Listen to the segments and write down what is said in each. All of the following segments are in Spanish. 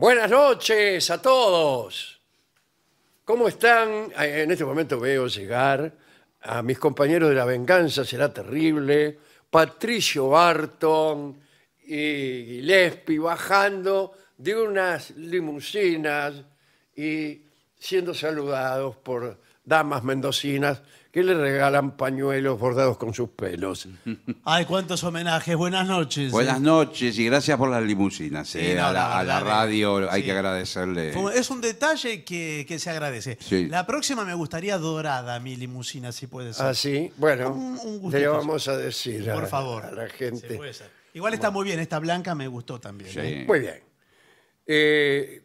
Buenas noches a todos. ¿Cómo están? Eh, en este momento veo llegar a mis compañeros de La Venganza Será Terrible, Patricio Barton y Gillespie bajando de unas limusinas y siendo saludados por damas mendocinas que le regalan pañuelos bordados con sus pelos. Ay, cuántos homenajes. Buenas noches. Buenas noches y gracias por las limusinas. Eh, a, la, radio hay que agradecerle. Es un detalle que, se agradece. La próxima me gustaría dorada mi limusina, si puede ser. Ah, sí, bueno, vamos a decir Por favor. a la gente. Igual está muy bien, esta blanca me gustó también. ¿eh? Muy bien. Eh,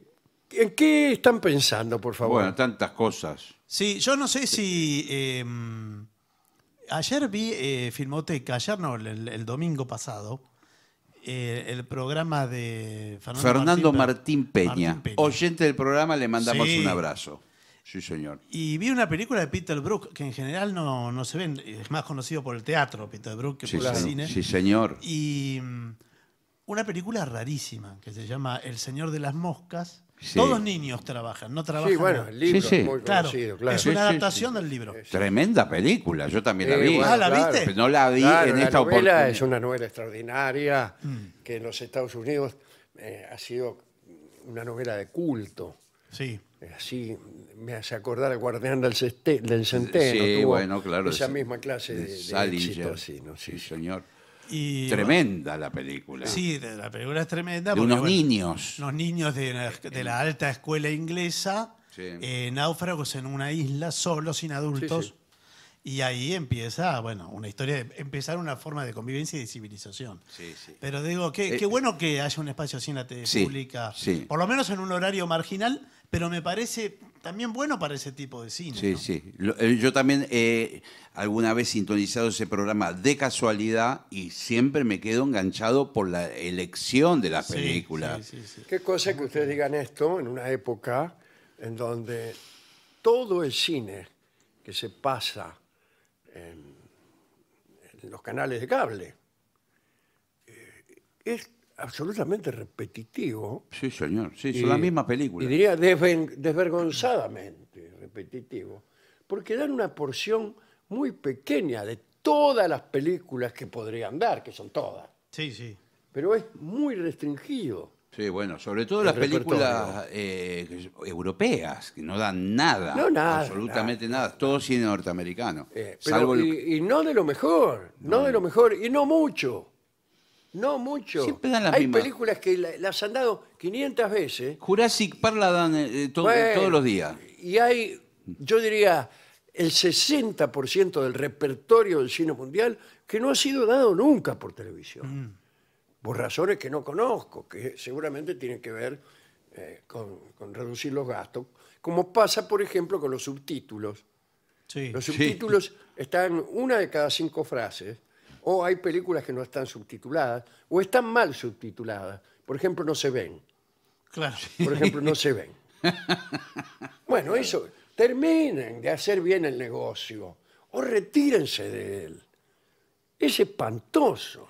¿En qué están pensando, por favor? Bueno, tantas cosas. Sí, yo no sé si. Em, ayer vi eh, Filmoteca, ayer no, el, domingo pasado, eh, el programa de Fernando, Martín, Peña. Oyente del programa, le mandamos un abrazo. Sí, señor. Y vi una película de Peter Brook, que en general no, se ve, es más conocido por el teatro Peter Brook que por el cine. Sí, señor. Y mm, una película rarísima que se llama El Señor de las Moscas todos los niños trabajan, no trabajan. Sí, bueno, el libro claro. conocido, Es una adaptación del libro. Tremenda película, yo también la vi. Ah, no la vi en esta oportunidad. Es una novela extraordinaria mm. que en los Estados Unidos eh, ha sido una novela de culto. Sí. Eh, así me hace acordar al guardián del, centeno. Sí, claro. Esa misma clase de, de sí. señor tremenda la película. Sí, la película es tremenda. De unos niños. Unos niños de, la, alta escuela inglesa, eh, náufragos en una isla, solos, sin adultos. Y ahí empieza, bueno, una historia, de, empezar una forma de convivencia y de civilización. Sí, sí. Pero digo, qué, eh, bueno eh, que haya un espacio así en la televisión pública, por lo menos en un horario marginal, pero me parece también bueno para ese tipo de cine. Sí, sí. Eh, yo también he alguna vez sintonizado ese programa de casualidad y siempre me quedo enganchado por la elección de la sí, Sí, sí, Qué cosa que ustedes digan esto en una época en donde todo el cine que se pasa en, los canales de cable eh, es absolutamente repetitivo. Sí, señor. Sí, son las mismas películas. Y diría desvergonzadamente repetitivo. Porque dan una porción muy pequeña de todas las películas que podrían dar, que son todas. Sí, sí. Pero es muy restringido. Sí, bueno, sobre todo las películas eh, europeas, que no dan nada. No, nada, Absolutamente nada. Todo cine norteamericano. Eh, y, y no de lo mejor, no de lo mejor, y no mucho. No mucho. Hay películas que las han dado 500 veces Jurassic Park la dan eh, eh, eh, todos los días. y hay, yo diría, el 60% del repertorio del cine mundial que no ha sido dado nunca por televisión. Mm. Por razones que no conozco, que seguramente tienen que ver con, reducir los gastos. Como pasa, por ejemplo, con los subtítulos. Los subtítulos están una de cada cinco frases o hay películas que no están subtituladas, o están mal subtituladas. Por ejemplo, no se ven. Claro. Por ejemplo, no se ven. Bueno, eso, terminen de hacer bien el negocio o retírense de él. Es espantoso.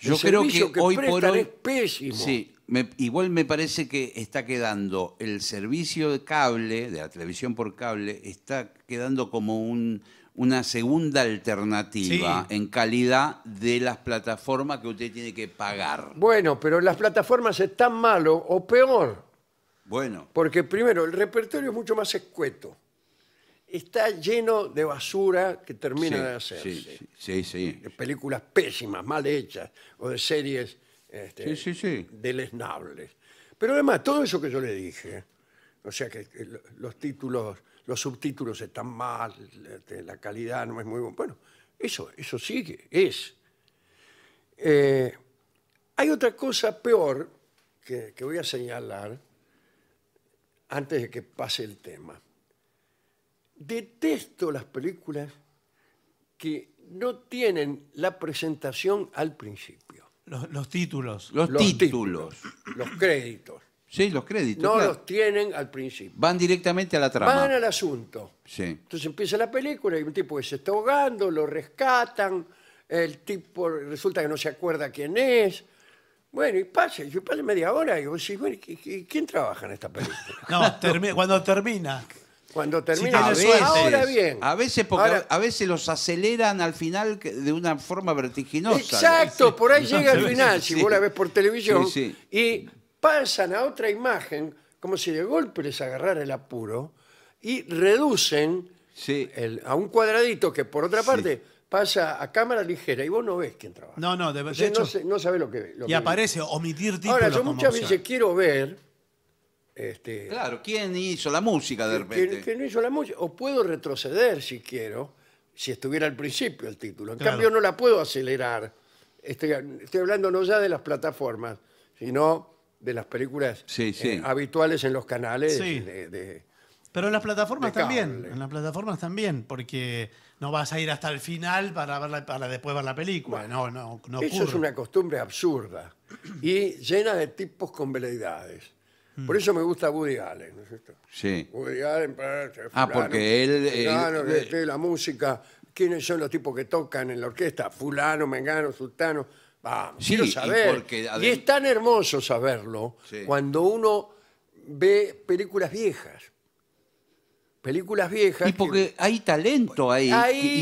Yo creo que, hoy por hoy es pésimo. sí, igual me parece que está quedando el servicio de cable, de la televisión por cable, está quedando como un, una segunda alternativa en calidad de las plataformas que usted tiene que pagar. Bueno, pero las plataformas están malo o peor. Bueno. Porque primero, el repertorio es mucho más escueto. Está lleno de basura que termina de hacerse. Sí, sí, sí, De películas pésimas, mal hechas, o de series este, deleznables. Pero además, todo eso que yo le dije, o sea, que los títulos los subtítulos están mal, este, la calidad no es muy buena. Bueno, eso, eso sigue, es. Eh, hay otra cosa peor que, voy a señalar antes de que pase el tema. Detesto las películas que no tienen la presentación al principio. Los, títulos. Los, títulos. Los créditos. Sí, los créditos. No los tienen al principio. Van directamente a la trama. Van al asunto. Sí. Entonces empieza la película y un tipo que se está ahogando, lo rescatan, el tipo resulta que no se acuerda quién es. Bueno, y pasa, yo pasa media hora y vos decís, bueno, ¿quién trabaja en esta película? no, cuando termina. Cuando termina. ahora bien. A veces, a veces los aceleran al final de una forma vertiginosa. Exacto, por ahí llega al final, si vos la ves por televisión, sí, y pasan a otra imagen, como si de golpe les agarrara el apuro, y reducen a un cuadradito que por otra parte pasa a cámara ligera y vos no ves quién trabaja. No, no, de- hecho- no, lo que ve- Y aparece omitir títulos Ahora, yo muchas veces quiero ver este, Claro, ¿quién hizo la música de repente? hizo la música, o puedo retroceder si quiero, si estuviera al principio el título. En cambio, no la puedo acelerar. estoy hablando no ya de las plataformas, sino de las películas eh, habituales en los canales Pero en las plataformas también, en las plataformas también, porque no vas a ir hasta el final para verla, para después ver la película. no, no, Eso es una costumbre absurda y llena de tipos con veleidades. Mm. Por eso me gusta Woody Allen, ¿no Sí. Woody Allen, Ah, porque él, eh, fulano, eh, este, la música, ¿quiénes son los tipos que tocan en la orquesta? Fulano, Mengano, Sultano sí, quiero saber. Y, es tan hermoso saberlo cuando uno ve películas viejas. Películas viejas. Y porque hay talento ahí.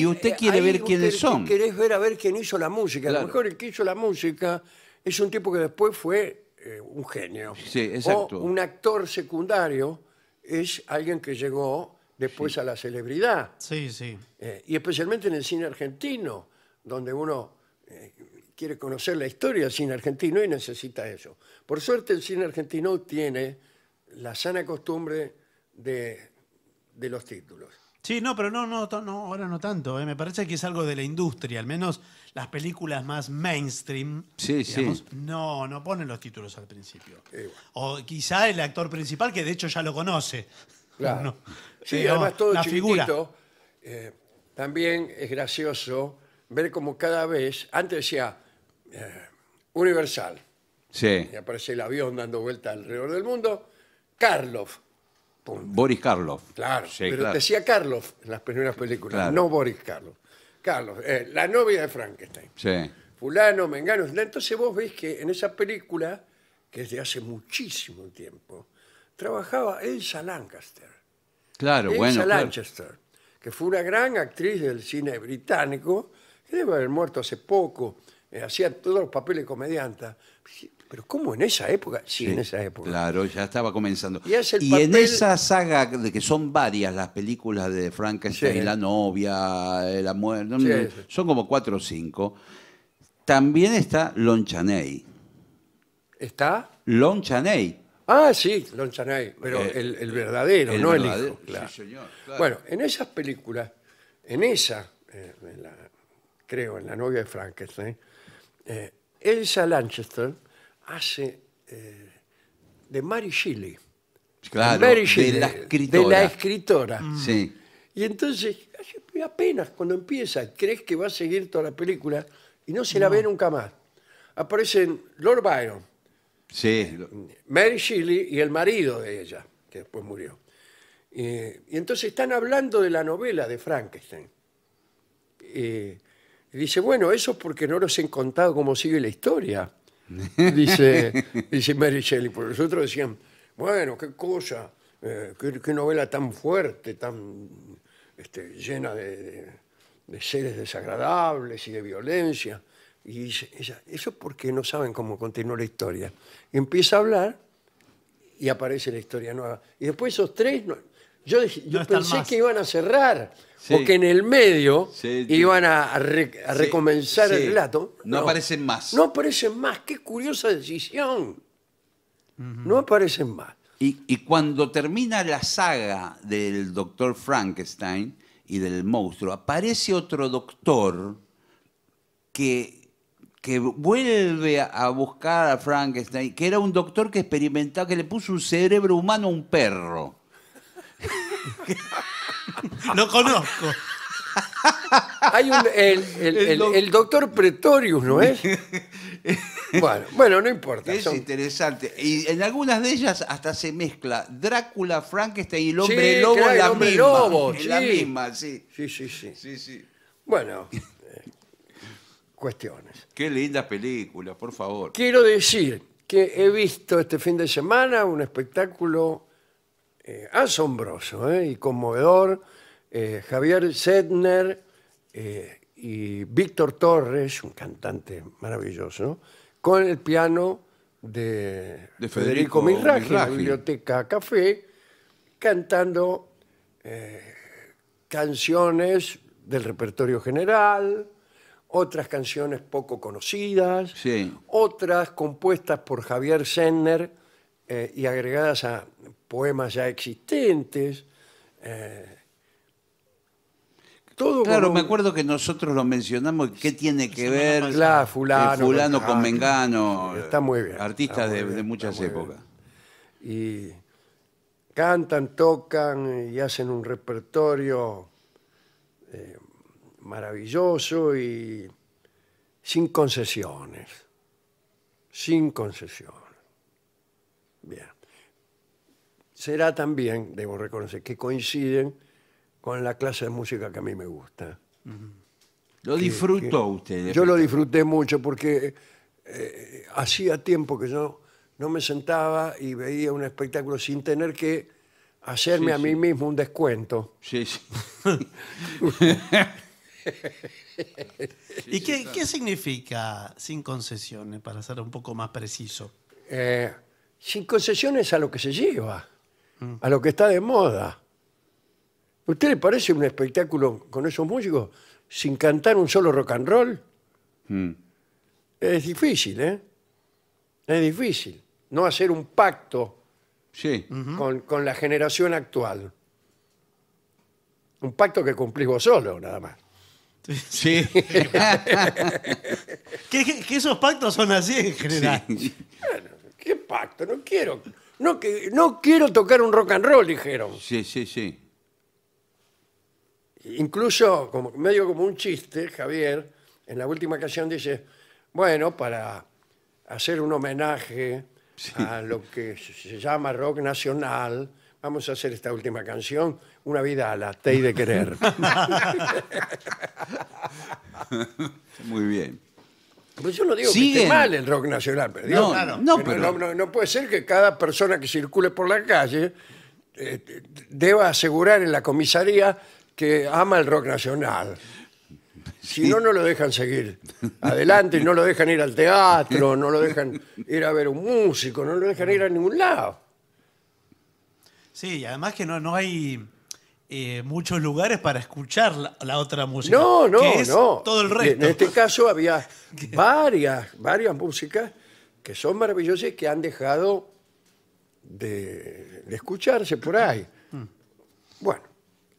y usted eh, quiere ver quiénes son. Querés ver a ver quién hizo la música. A lo mejor el que hizo la música es un tipo que después fue eh, un genio. Sí, exacto. O un actor secundario es alguien que llegó después a la celebridad. Sí, sí. Eh, y especialmente en el cine argentino, donde uno quiere conocer la historia del cine argentino y necesita eso. Por suerte el cine argentino tiene la sana costumbre de, los títulos. Sí, no, pero no, no, ahora no tanto. ¿eh? Me parece que es algo de la industria, al menos las películas más mainstream. No, no ponen los títulos al principio. Eh, o quizá el actor principal, que de hecho ya lo conoce. Claro. sí, además todo la eh, también es gracioso ver cómo cada vez, antes decía, eh, Universal. Sí. Y aparece el avión dando vuelta alrededor del mundo. Carlos. Boris Carlos. Claro, Sí, pero decía Carlos en las primeras películas, no Boris Carlos. Carlos, eh, la novia de Frankenstein. Sí. Fulano, Mengano. Entonces vos ves que en esa película, que es de hace muchísimo tiempo, trabajaba Elsa Lancaster. Claro, bueno. Elsa Lancaster, que fue una gran actriz del cine británico, que debe haber muerto hace poco, eh, hacía todos los papeles de comedianta. Pero ¿cómo en esa época? Sí, en esa época. Claro, ya estaba comenzando. Y en esa saga de que son varias las películas de Frankenstein, la novia, eh, la muerte, son como cuatro o cinco. También está Lon Chaney. ¿Está? Lon Chaney. Ah, sí, Lon Chaney, pero eh, el, verdadero, no el hijo. Bueno, en esas películas, en esa, creo, en La novia de Frankenstein, eh, Elsa Lanchester hace eh, de Mary Shelley. de la escritora. Mm. Sí. Y entonces, apenas cuando empieza, crees que va a seguir toda la película y no se la ve nunca más. Aparecen Lord Byron, sí. Mary Shelley y el marido de ella, que después murió. Eh, y entonces están hablando de la novela de Frankenstein dice, bueno, eso es porque no los he contado cómo sigue la historia. Dice, dice Mary Shelley. Por nosotros decían, bueno, qué cosa, eh, qué, novela tan fuerte, tan este, llena de, seres desagradables y de violencia. Y dice, eso es porque no saben cómo continúa la historia. empieza a hablar y aparece la historia nueva. Y después esos tres yo, pensé que iban a cerrar. porque O que en el medio iban a, recomenzar el relato. No, aparecen más. No aparecen más. Qué curiosa decisión. No aparecen más. Y, cuando termina la saga del doctor Frankenstein y del monstruo, aparece otro doctor que, que vuelve a buscar a Frankenstein, que era un doctor que experimentaba, que le puso un cerebro humano a un perro. No conozco. Hay un, el, doctor Pretorius, ¿no es? Bueno, bueno, no importa. Es interesante. Y en algunas de ellas hasta se mezcla Drácula, Frankenstein y el hombre lobo la misma. la misma, sí. Sí, sí, sí. Sí, Bueno, eh, cuestiones. Qué linda película, por favor. Quiero decir que he visto este fin de semana un espectáculo eh, asombroso eh, y conmovedor, eh, Javier Sedner y Víctor Torres, un cantante maravilloso, con el piano de, Federico, la Biblioteca Café, cantando canciones del repertorio general, otras canciones poco conocidas, otras compuestas por Javier Senner y agregadas a poemas ya existentes. Eh, claro, me acuerdo que nosotros lo mencionamos. ¿Qué tiene que ver Claro, fulano, con- Mengano? está muy Artistas de, muchas épocas. y cantan, tocan y hacen un repertorio eh, maravilloso y sin concesiones, sin concesiones. será también, debo reconocer, que coinciden con la clase de música que a mí me gusta. ¿Lo disfrutó usted? Yo lo disfruté mucho porque eh, hacía tiempo que yo no me sentaba y veía un espectáculo sin tener que hacerme a mí mismo un descuento. sí. ¿Y qué, significa sin concesiones, para ser un poco más preciso? Eh, sin concesiones a lo que se lleva. Mm. a lo que está de moda. ¿Usted le parece un espectáculo con esos músicos sin cantar un solo rock and roll? Mm. Es difícil, ¿eh? Es difícil no hacer un pacto con, la generación actual. Un pacto que cumplís vos solo, nada más. Sí. que, esos pactos son así en general. Bueno, ¿Qué pacto? No quiero no, quiero tocar un rock and roll, dijeron. Sí, sí, sí. Incluso, como, medio como un chiste, Javier, en la última canción dice, bueno, para hacer un homenaje a lo que se llama rock nacional, vamos a hacer esta última canción, Una vida a la Tey de Querer. Muy bien. Pues yo no digo que esté mal el rock nacional, pero No, no, no, puede ser que cada persona que circule por la calle eh, deba asegurar en la comisaría que ama el rock nacional. Si no, no lo dejan seguir adelante, no lo dejan ir al teatro, no lo dejan ir a ver un músico, no lo dejan ir a ningún lado. Sí, y además que no, no hay eh, muchos lugares para escuchar la, otra música. No, no, no. Todo el resto. En este caso había varias, varias músicas que son maravillosas y que han dejado de, escucharse por ahí. Mm. Bueno,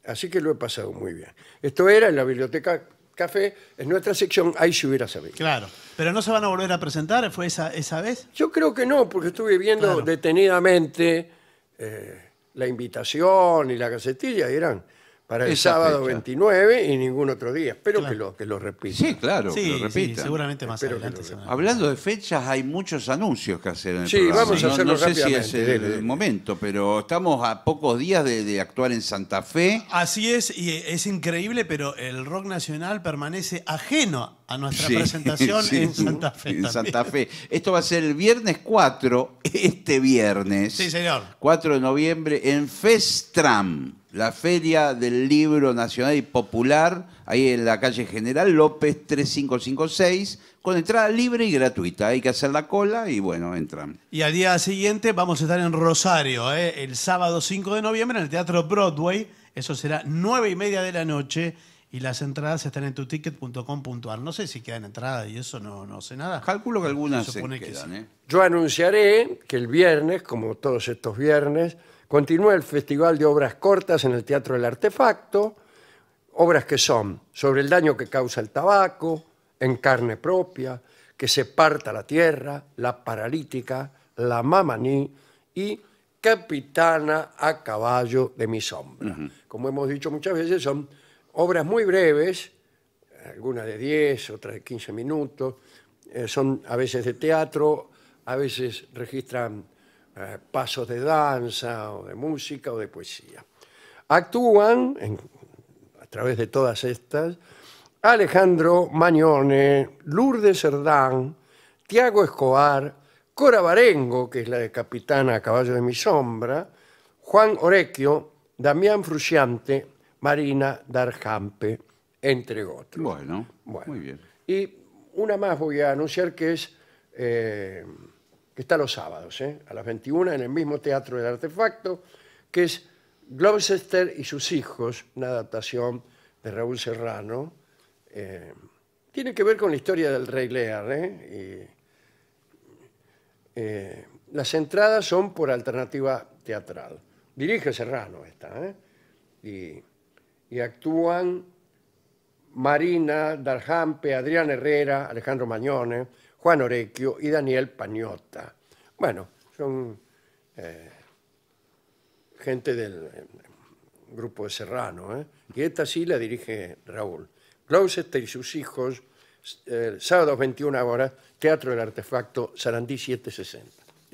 así que lo he pasado muy bien. Esto era en la biblioteca café, en nuestra sección, ahí se hubiera sabido. Claro. ¿Pero no se van a volver a presentar? ¿Fue esa, esa vez? Yo creo que no, porque estuve viendo detenidamente eh, la invitación y la casetilla eran para el sábado 29 y ningún otro día. Espero que, lo, que lo repita. Sí, claro, que lo seguramente más adelante. Hablando de fechas, hay muchos anuncios que hacer el Sí, vamos a No- no, sé si es el, momento, pero estamos a pocos días de, actuar en Santa Fe. Así es, y es increíble, pero el rock nacional permanece ajeno a nuestra presentación en Santa Fe. en Santa Fe. Esto va a ser el viernes 4, este viernes. Sí, señor. 4 de noviembre en Festram la Feria del Libro Nacional y Popular, ahí en la calle General López 3556, con entrada libre y gratuita. Hay que hacer la cola y bueno, entran. Y al día siguiente vamos a estar en Rosario, ¿eh? el sábado 5 de noviembre en el Teatro Broadway. Eso será 9 y media de la noche. Y las entradas están en tuticket.com.ar. No sé si quedan entradas y eso no, no sé nada. Calculo que algunas se, quedan, ¿eh? Yo anunciaré que el viernes, como todos estos viernes, Continúa el Festival de Obras Cortas en el Teatro del Artefacto, obras que son sobre el daño que causa el tabaco, en carne propia, que se parta la tierra, la paralítica, la mamaní y Capitana a caballo de mi sombra. Como hemos dicho muchas veces, son obras muy breves, algunas de 10, otras de 15 minutos, eh, son a veces de teatro, a veces registran eh, pasos de danza o de música o de poesía. Actúan, a través de todas estas, Alejandro Mañone, Lourdes Cerdán, Tiago Escobar, Cora Barengo, que es la de Capitana a Caballo de mi Sombra, Juan Orecchio, Damián Frusciante, Marina Darjampe, entre otros. Bueno, muy bien. Y una más voy a anunciar que es eh, que está los sábados, ¿eh? a las 21 en el mismo Teatro del Artefacto, que es Gloucester y sus hijos, una adaptación de Raúl Serrano. Eh, tiene que ver con la historia del rey Lear. ¿eh? las entradas son por alternativa teatral. Dirige Serrano esta. Y, y actúan Marina, Darjampe, Adrián Herrera, Alejandro Mañones Juan Orecchio y Daniel Pañota. Bueno, son eh, gente del eh, grupo de Serrano, ¿eh? y esta sí la dirige Raúl. Gloucester y sus hijos, sábado 21 horas, Teatro del Artefacto, Sarandí 760.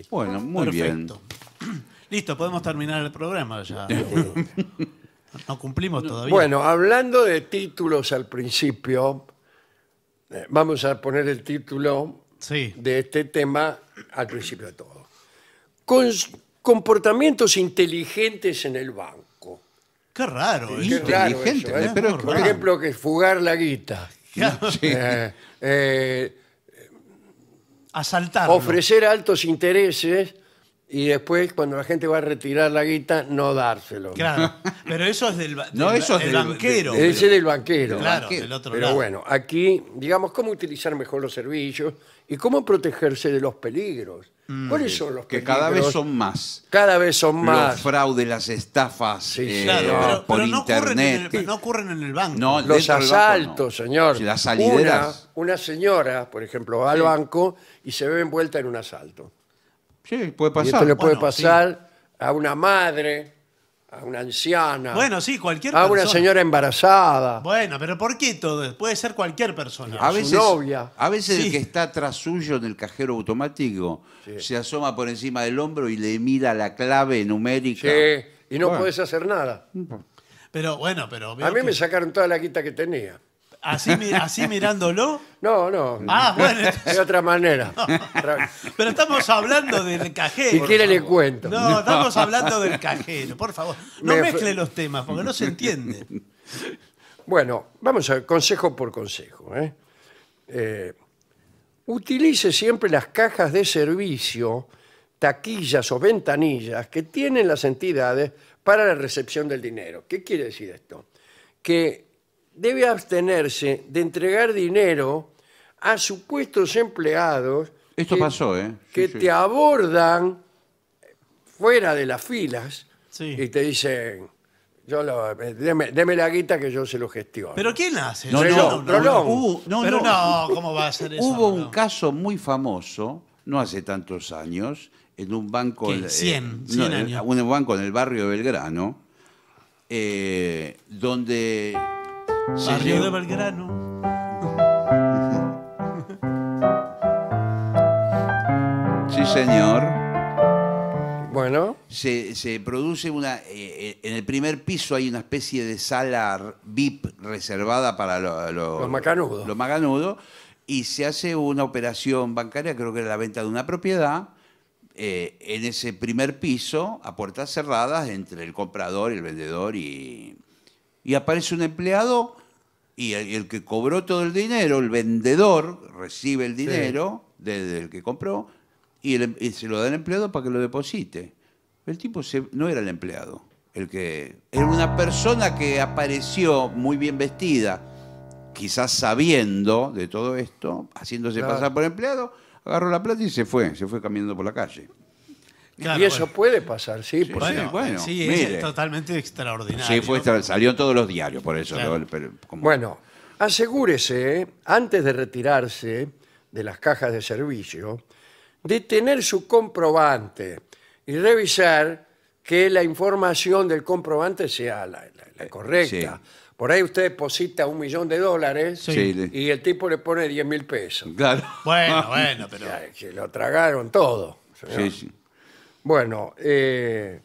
Bueno, muy Perfecto. bien. Listo, podemos terminar el programa ya. no cumplimos todavía. Bueno, hablando de títulos al principio, vamos a poner el título de este tema al principio de todo. Con comportamientos inteligentes en el banco. Qué raro, inteligente. ¿eh? Raro por ejemplo, que fugar la guita. Eh, eh, Asaltar. Ofrecer altos intereses y después cuando la gente va a retirar la guita no dárselo. Claro, pero eso es del, No, eso es del- banquero. Ese es del banquero. claro, del otro Pero bueno, aquí, digamos, cómo utilizar mejor los servicios y cómo protegerse de los peligros. Mm. ¿Cuáles son los Que cada vez son más. Cada vez son más. Los fraudes, las estafas Sí, eh, Claro, pero, por internet. el, no ocurren en el banco. No, Los asaltos, señor. Las salideras. una señora, por ejemplo, va al banco y se ve envuelta en un asalto. Sí, puede pasar. esto le puede pasar a una madre, a una anciana, Bueno, sí, cualquier a una señora embarazada. Bueno, pero ¿por qué todo? Puede ser cualquier persona. A veces, novia. A veces el que está atrás suyo en el cajero automático se asoma por encima del hombro y le mira la clave numérica. y no puedes hacer nada. Pero bueno, pero... A mí me sacaron toda la guita que tenía. ¿Así, mirándolo? No, no. Ah, bueno. De otra manera. Pero estamos hablando del cajero. Si quiere le cuento. No, estamos hablando del cajero, por favor. No mezcle los temas, porque no se entiende. Bueno, vamos a ver, consejo por consejo. ¿eh? Eh, utilice siempre las cajas de servicio, taquillas o ventanillas que tienen las entidades para la recepción del dinero. ¿Qué quiere decir esto? Que debe abstenerse de entregar dinero a supuestos empleados Esto que, pasó, ¿eh? que te abordan fuera de las filas y te dicen, yo lo- deme, la guita que yo se lo gestiono. ¿Pero quién hace? No, no, no, no. Hubo- no, ¿cómo va a ser eso? Hubo un caso muy famoso, no hace tantos años, en un banco. en- eh, en un banco en el barrio de Belgrano, eh, donde Sí, de Belgrano. Sí, señor. Bueno. Se, produce una... Eh, eh, en el primer piso hay una especie de sala VIP reservada para los... Los macanudos. Los macanudos. Y se hace una operación bancaria, creo que era la venta de una propiedad, eh, en ese primer piso, a puertas cerradas, entre el comprador, y el vendedor y, y aparece un empleado y el, que cobró todo el dinero, el vendedor, recibe el dinero del que compró em, y, se lo da al empleado para que lo deposite. El tipo no era el empleado, el que era una persona que apareció muy bien vestida, quizás sabiendo de todo esto, haciéndose pasar por empleado, agarró la plata y se fue, se fue caminando por la calle y eso puede pasar, sí, por bueno, es totalmente extraordinario. Sí, salió en todos los diarios, por eso. Bueno, asegúrese, antes de retirarse de las cajas de servicio, de tener su comprobante y revisar que la información del comprobante sea la, eh, correcta. Por ahí usted deposita un millón de dólares y el tipo le pone 10 mil pesos. Claro. Bueno, bueno, pero... que lo tragaron todo. Sí, sí. Bueno, eh,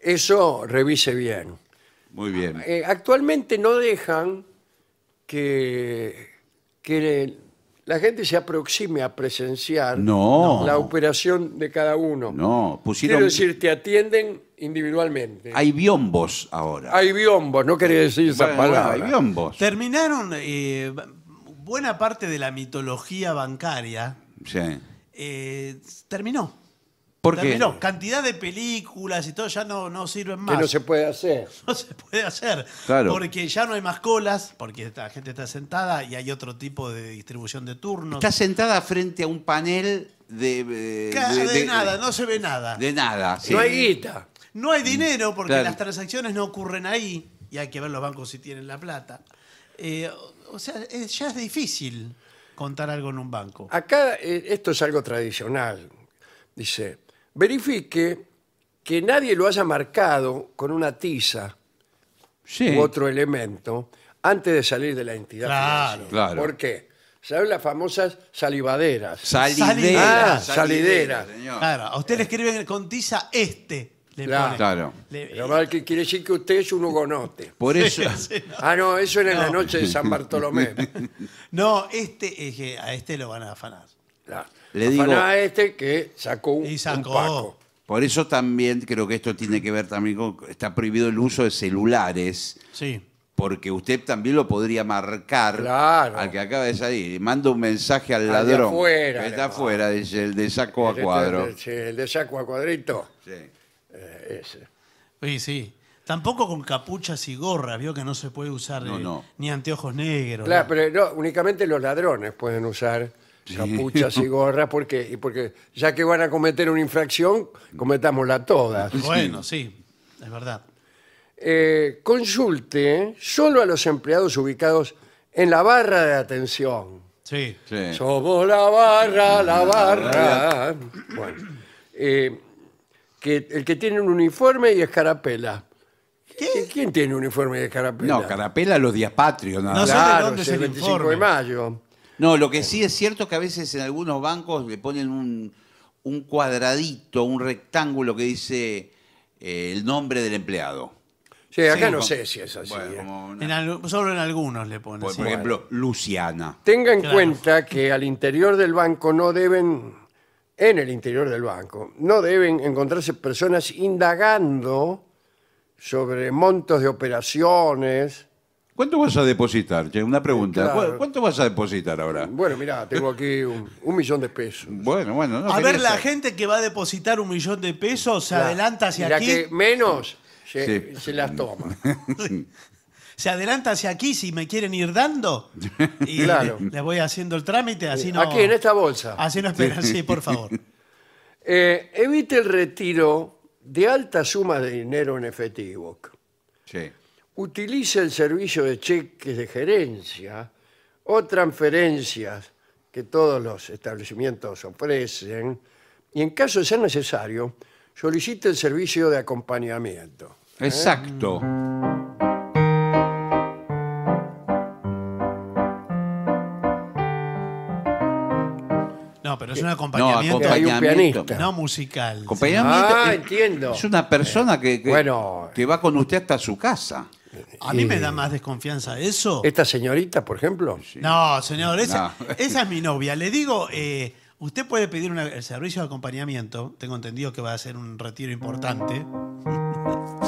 eso revise bien. Muy bien. Eh, actualmente no dejan que, la gente se aproxime a presenciar la operación de cada uno. No, pusieron. Quiero decir, te atienden individualmente. Hay biombos ahora. Hay biombos, no quería decir esa palabra. hay biombos. Terminaron eh, buena parte de la mitología bancaria. Sí. terminó. Porque Cantidad de películas y todo ya no, no sirven más. Que no se puede hacer. No se puede hacer. Porque ya no hay más colas, porque la gente está sentada y hay otro tipo de distribución de turnos. está sentada frente a un panel de. Eh, de, nada, no se ve nada. De nada. No hay guita. No hay dinero porque las transacciones no ocurren ahí y hay que ver los bancos si tienen la plata. Eh, o sea, ya es difícil contar algo en un banco. Acá eh, esto es algo tradicional. Dice, verifique que nadie lo haya marcado con una tiza u otro elemento antes de salir de la entidad Claro. ¿Por qué? ¿Saben las famosas salivaderas? Salideras. Ah, claro, a usted le escriben con tiza este. Le Claro. Claro. Lo que quiere decir que usted es un hugonote. Por eso. Ah, no, eso era en la noche de San Bartolomé. no, este es que a este lo van a afanar. Claro le digo, a este que sacó un, Y por eso también creo que esto tiene que ver también con, está prohibido el uso de celulares, Sí. porque usted también lo podría marcar al que acaba de salir. Y manda un mensaje al ladrón. afuera, está afuera, dice el de saco a cuadro. El de saco a cuadrito, Sí. Eh, sí, sí. Tampoco con capuchas y gorras, vio que no se puede usar eh, ni anteojos negros. Claro, pero no, únicamente los ladrones pueden usar Sí. Capuchas y gorras, porque, porque ya que van a cometer una infracción, cometámosla todas. Bueno, sí, es verdad. Eh, consulte solo a los empleados ubicados en la barra de atención. Sí. Somos la barra, la barra. Bueno, eh, que, el que tiene un uniforme y escarapela. ¿Quién tiene un uniforme y escarapela? No, carapela los días patrios. No dónde es el, 25 de mayo. No, lo que sí es cierto es que a veces en algunos bancos le ponen un, cuadradito, un rectángulo que dice eh, el nombre del empleado. Sí, acá no sé si es así. Eh. solo en algunos le ponen. por, ejemplo, Luciana. Tenga en cuenta que al interior del banco no deben, en el interior del banco, no deben encontrarse personas indagando sobre montos de operaciones ¿Cuánto vas a depositar? Una pregunta. Eh, ¿Cuánto vas a depositar ahora? Bueno, mira, tengo aquí un, millón de pesos. Bueno, bueno. A ver, la gente que va a depositar un millón de pesos se adelanta hacia aquí. que menos se, las toma. Se adelanta hacia aquí si me quieren ir dando. Y Claro. les voy haciendo el trámite, así eh, no. Aquí, en esta bolsa. Así no esperan, sí, por favor. Eh, evite el retiro de altas sumas de dinero en efectivo. Sí. Utilice el servicio de cheques de gerencia o transferencias que todos los establecimientos ofrecen y en caso de ser necesario, solicite el servicio de acompañamiento. ¿Eh? Exacto. No, pero es eh, un acompañamiento. No, No musical. Acompañamiento Ah, entiendo. Es una persona que, que va con usted hasta su casa. A mí me da más desconfianza eso. ¿Esta señorita, por ejemplo? No, señor, esa, es mi novia. Le digo, eh, usted puede pedir el servicio de acompañamiento. Tengo entendido que va a ser un retiro importante.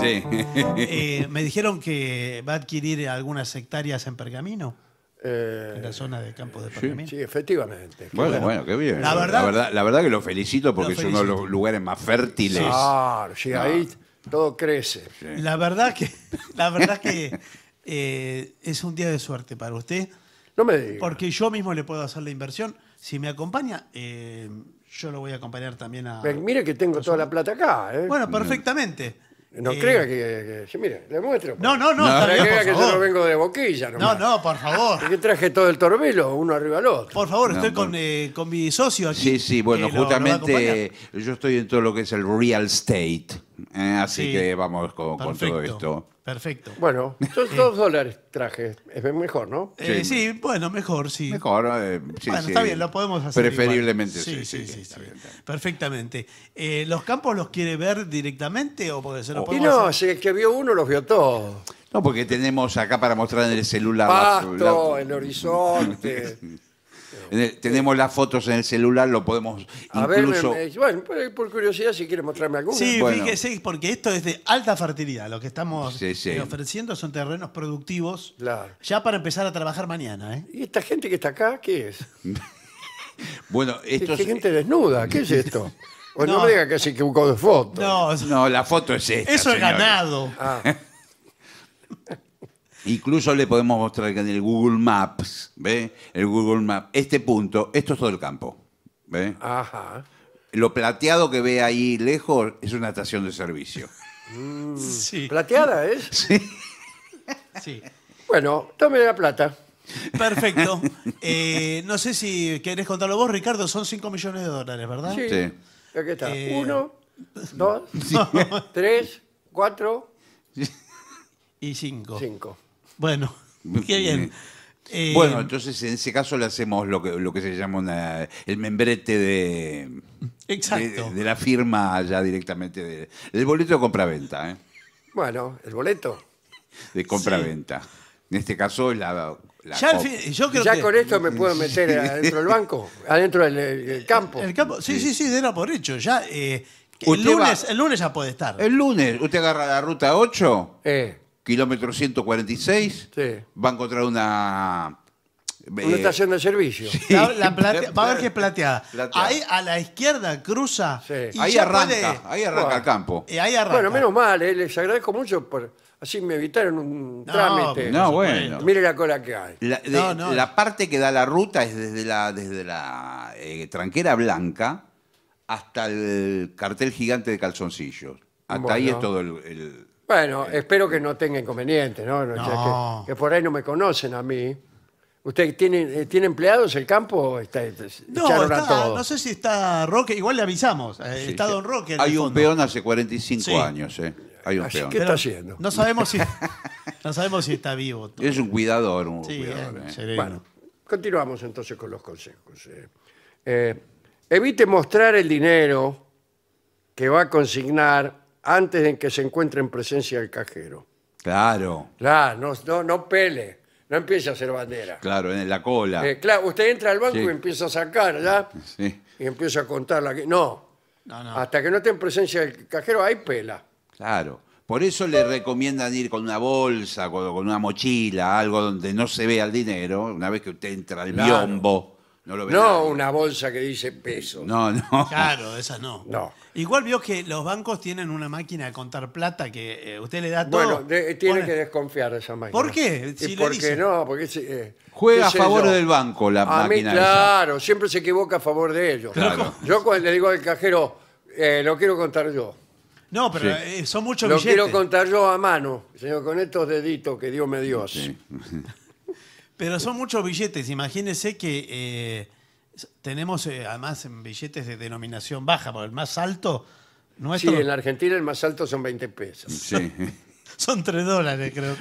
Sí. Eh, me dijeron que va a adquirir algunas hectáreas en Pergamino, eh, en la zona de Campos de Pergamino. sí, efectivamente. Bueno, bueno, qué bien. La verdad- que lo felicito porque es uno de los lugares más fértiles. Claro, sí, ahí todo crece. La verdad que, la verdad que eh, es un día de suerte para usted, No me diga. porque yo mismo le puedo hacer la inversión. Si me acompaña, eh, yo lo voy a acompañar también a... mire que tengo toda la plata acá. ¿eh? Bueno, mm. perfectamente. no crea que, Mire, le muestro. Pues. No, no, no, No, crea que yo no vengo de boquilla. No, no, por favor. que traje todo el torbelo uno arriba al otro. Por favor, estoy con, con mi socio aquí. Sí, sí, bueno, justamente yo estoy en todo lo que es el real estate. ¿Eh? así que vamos con, todo esto. Perfecto. Bueno, son dos dólares trajes, Es mejor, ¿no? Eh, sí. bueno, mejor, sí. Mejor, eh, Bueno, está bien, lo podemos hacer. Preferiblemente, sí. Sí, sí, está bien, Perfectamente. ¿Los campos los quiere ver directamente o puede ser. Oh. Y no, si es que vio uno los vio todos. No, porque tenemos acá para mostrar en el celular. Pasto, el horizonte. tenemos las fotos en el celular, lo podemos incluso... bueno, por, curiosidad, si quieres mostrarme alguna. Sí, fíjese, porque esto es de alta fertilidad. Lo que estamos eh, ofreciendo son terrenos productivos. Ya para empezar a trabajar mañana, ¿eh? ¿Y esta gente que está acá, qué es? Bueno, esto este es- gente desnuda? ¿Qué es esto? O no, me diga que un equivocó de foto. No, la foto es esta. es ganado. Ah. Incluso le podemos mostrar en el Google Maps, ¿ve? El Google Maps, este punto, esto es todo el campo, ¿ve? Ajá. Lo plateado que ve ahí lejos es una estación de servicio. Mm. sí. ¿Plateada ¿eh? Sí. sí. Bueno, tome la plata. Perfecto. Eh, no sé si querés contarlo vos, Ricardo. Son 5 millones de dólares, ¿verdad? Sí. sí. Aquí está. Eh, Uno, dos, tres, cuatro. Y cinco. Cinco. Bueno, mm, qué bien. Mm. Eh, bueno, entonces en ese caso le hacemos lo que, lo que se llama el membrete de, Exacto. de, la firma ya directamente El del boleto de compraventa. ¿eh? Bueno, el boleto. De compraventa. En este caso la... la ya, yo creo ya con esto me puedo meter adentro del banco, adentro del, campo. El campo. Sí, sí, sí, era por hecho. Ya, eh, el, lunes, el lunes ya puede estar. El lunes, usted agarra la ruta 8. Eh kilómetro 146, va a encontrar una... Una eh, estación de servicio. La, va a ver que es plateada. Ahí a la izquierda cruza ahí arranca, ahí arranca el campo. Bueno, menos mal, eh, les agradezco mucho por así me evitaron un trámite. No, bueno. Mire la cola que hay. La, parte que da la ruta es desde la, desde la eh, tranquera blanca hasta el cartel gigante de calzoncillos. Hasta ahí es todo el- bueno, eh, espero que eh, no tenga inconveniente, ¿no? que, por ahí no me conocen a mí. ¿Usted tiene, eh, tiene empleados el campo está, No, no sé si está Roque, igual le avisamos. está Don Roque. en Hay un peón hace 45 años, ¿Qué está haciendo? No sabemos si, no sabemos si está vivo. Es un cuidador, un cuidador. Bueno, continuamos entonces con los consejos. evite mostrar el dinero que va a consignar antes de que se encuentre en presencia del cajero. Claro, Claro, no, pele, no empiece a hacer bandera. claro, en la cola. Eh, claro, usted entra al banco y empieza a sacar, ¿ya? Sí, Y empieza a contarla. No, No, no. hasta que no esté en presencia del cajero, hay pela. claro. Por eso le recomiendan ir con una bolsa, con, una mochila, algo donde no se vea el dinero. Una vez que usted entra al biombo, no lo ve. No una bolsa que dice peso. No, no. Claro, esa no. No. Igual vio que los bancos tienen una máquina de contar plata que eh, usted le da todo. Bueno, eh, tiene que desconfiar de esa máquina. ¿Por qué? Si porque no, porque... Eh, Juega a favor del banco la A mí, claro, siempre se equivoca a favor de ellos. Claro. Yo cuando le digo al cajero, lo quiero contar yo. No, pero son muchos billetes. Lo quiero contar yo a mano, señor, con estos deditos que Dios me dio. Sí. Pero son muchos billetes. Imagínese que tenemos eh, además billetes de denominación baja, porque el más alto nuestro. Sí, en la Argentina el más alto son 20 pesos. Sí. Son 3 dólares, creo.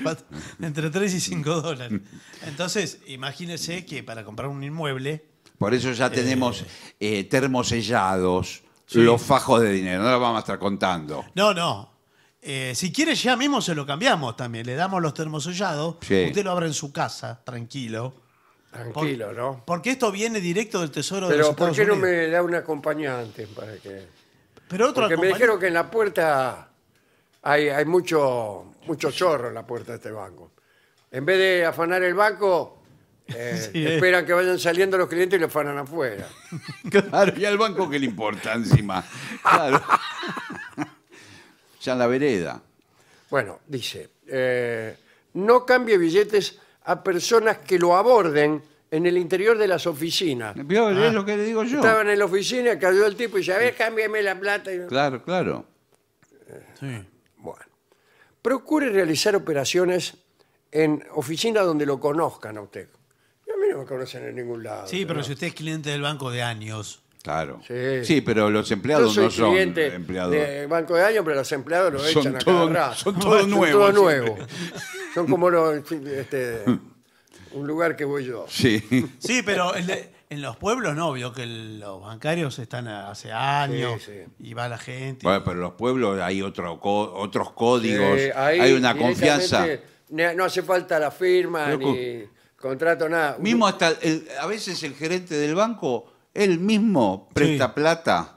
Entre 3 y 5 mm. dólares. Entonces, imagínese que para comprar un inmueble. Por eso ya eh, tenemos eh, termosellados los fajos de dinero. No lo vamos a estar contando. No, no. si quiere, ya mismo se lo cambiamos también. Le damos los termosellados, Usted lo abre en su casa, tranquilo. Tranquilo, ¿no? Porque esto viene directo del Tesoro de los Pero ¿por qué no me da un acompañante para que? Pero Porque me dijeron que en la puerta hay, hay mucho, mucho chorro en la puerta de este banco. En vez de afanar el banco, eh, eh. esperan que vayan saliendo los clientes y lo afanan afuera. Claro, y al banco que le importa encima. Claro. ya en la vereda. Bueno, dice, eh, no cambie billetes a personas que lo aborden en el interior de las oficinas. Es ah. lo que le digo yo. Estaban en la oficina, cayó el tipo y dice, a ver, cámbiame la plata. Claro, claro. Bueno. Procure realizar operaciones en oficinas donde lo conozcan a usted. A mí no me conocen en ningún lado. Sí, pero si usted es cliente del banco de años, Claro. Sí. pero los empleados no son cliente de Banco de Año pero los empleados los echan a cada son todos nuevos, Son como este, un lugar que voy yo. Sí. Sí, pero en los pueblos no, vio que los bancarios están hace años y va la gente. Bueno, pero en los pueblos hay otro otros códigos, hay una confianza. No hace falta la firma ni contrato, nada. Mismo hasta a veces el gerente del banco él mismo presta plata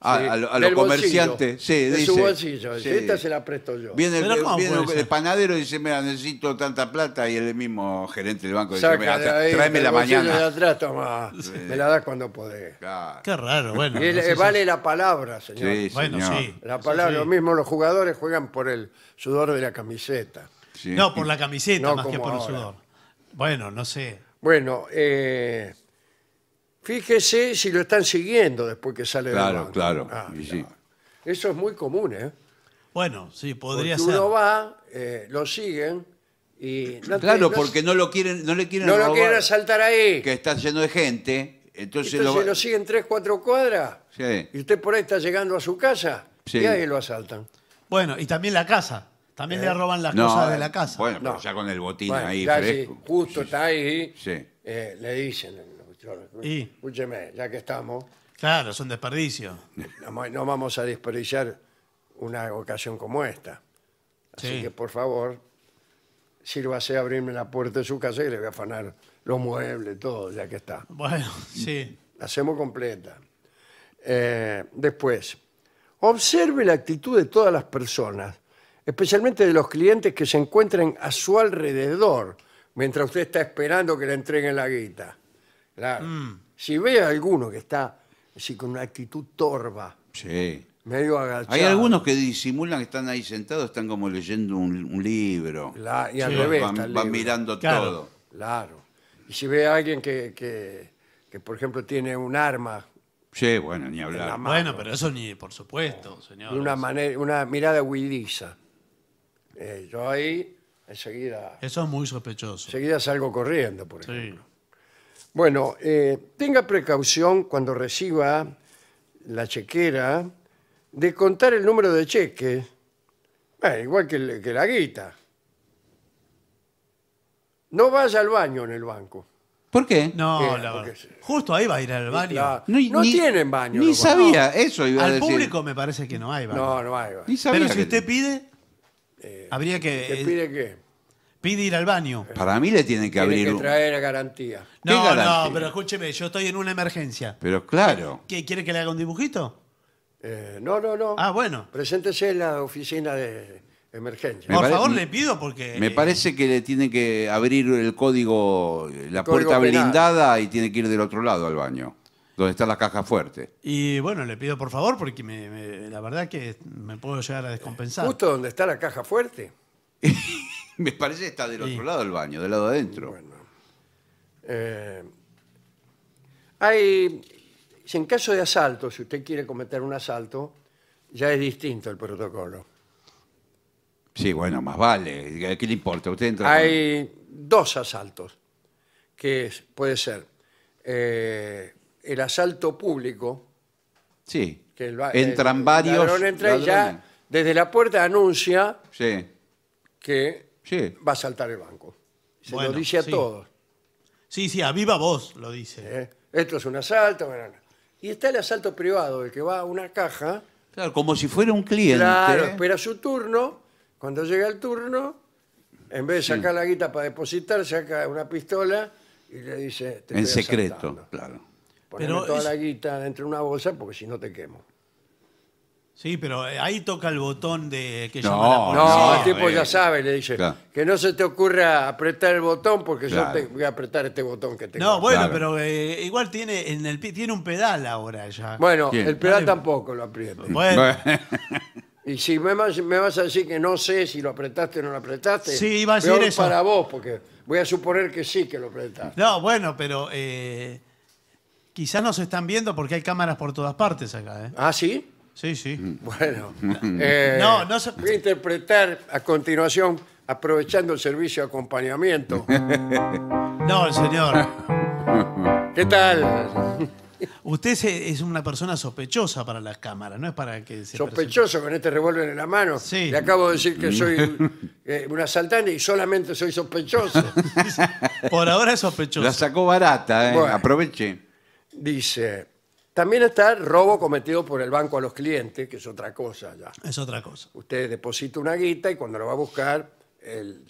a, los comerciantes. sí, de su bolsillo. Esta se la presto yo. Viene, el, panadero y dice, mira, necesito tanta plata. Y el mismo gerente del banco dice, tráeme la mañana. Me la das cuando podés. Qué raro, bueno. Eh, vale la palabra, señor. bueno, sí. La palabra, lo mismo los jugadores juegan por el sudor de la camiseta. No, por la camiseta más que por el sudor. Bueno, no sé. Bueno, eh... Fíjese si lo están siguiendo después que sale del Claro, claro. Ah, Eso es muy común, ¿eh? Bueno, sí, podría ser. ser. uno va, eh, lo siguen y... No Claro, porque no lo quieren, no le quieren No lo quieren asaltar ahí. que está lleno de gente, entonces, lo, siguen tres, cuatro cuadras Sí. y usted por ahí está llegando a su casa Sí. y ahí lo asaltan. Bueno, y también la casa. También le ¿Eh? roban las cosas de eh, la casa. Bueno, pero ya con el botín ahí justo está ahí, Sí. le dicen. Y- Escúcheme, ya que estamos, Claro, son desperdicios no, vamos a desperdiciar una ocasión como esta. Así que, por favor, sírvase a abrirme la puerta de su casa y le voy a afanar los muebles, todo, ya que está. Bueno, sí. La hacemos completa. Eh, después, observe la actitud de todas las personas, especialmente de los clientes que se encuentren a su alrededor mientras usted está esperando que le entreguen la guita. Claro. Mm. Si ve a alguno que está con una actitud torva, Sí. medio agachado. Hay algunos que disimulan que están ahí sentados, están como leyendo un, libro. y al revés Van, mirando todo. Claro. Y si ve a alguien que, que- por ejemplo, tiene un arma Sí, bueno, ni hablar. Bueno, pero eso ni por supuesto, señor. una, manera, una mirada huidiza, eh, yo ahí enseguida, Eso es muy sospechoso. enseguida salgo corriendo, por ejemplo. Bueno, eh, tenga precaución cuando reciba la chequera de contar el número de cheques, igual que, la guita. No vaya al baño en el banco. ¿Por qué? No, eh, Justo ahí va a ir al baño. no tienen baño Ni sabía, eso Al público me parece que no hay baño. No, no hay baño. Pero si usted pide, eh, habría que. pide qué? pide ir al baño. Para mí le tienen que abrir Tiene que traer garantía. No, no, pero escúcheme, yo estoy en una emergencia. Pero claro. ¿Qué, ¿Quiere que le haga un dibujito? Eh, no, no, no. Ah, bueno. Preséntese en la oficina de emergencia. Por favor, le pido porque... Me eh, parece que le tienen que abrir el código, la puerta blindada y tiene que ir del otro lado al baño, donde está la caja fuerte. Y bueno, le pido por favor porque la verdad que me puedo llegar a descompensar. Justo donde está la caja fuerte. Me parece que está del otro lado del baño, del lado adentro. Eh, hay, si en caso de asalto, si usted quiere cometer un asalto, ya es distinto el protocolo. Sí, bueno, más vale. ¿Qué le importa? Usted Hay dos asaltos, que puede ser eh, el asalto público, Sí. que Entran varios. entra ya desde la puerta anuncia que va a saltar el banco. Se lo dice a todos. Sí, sí, a viva voz lo dice. Eh, esto es un asalto. Y está el asalto privado, el que va a una caja, Claro, como si fuera un cliente. claro, espera su turno, cuando llega el turno, en vez de sacar la guita para depositar, saca una pistola y le dice... en secreto, claro. Poneme toda la guita dentro de una bolsa porque si no te quemo. Sí, pero eh, ahí toca el botón de que No, la No, el tipo ya sabe, le dice, que no se te ocurra apretar el botón porque yo te voy a apretar este botón que tengo. No, bueno, pero eh, igual tiene en el tiene un pedal ahora ya. bueno, el pedal tampoco lo aprieto. Bueno, Y si me, vas- a decir que no sé si lo apretaste o no lo apretaste, Sí, iba a para vos, porque voy a suponer que sí que lo apretaste. no, bueno, pero eh, quizás se están viendo porque hay cámaras por todas partes acá, ¿eh? ¿Ah, sí? Sí, sí. Mm. Bueno, mm. eh, No, no voy a interpretar a continuación, aprovechando el servicio de acompañamiento. No, señor. ¿Qué tal? Usted es una persona sospechosa para las cámaras, no es para que Sospechoso con este revólver en la mano. Sí. Le acabo de decir que soy una eh, un y solamente soy sospechoso. Por ahora es sospechoso. La sacó barata, ¿eh? aproveche. Dice, también está el robo cometido por el banco a los clientes, que es otra cosa ya. Es otra cosa. Usted deposita una guita y cuando lo va a buscar, el,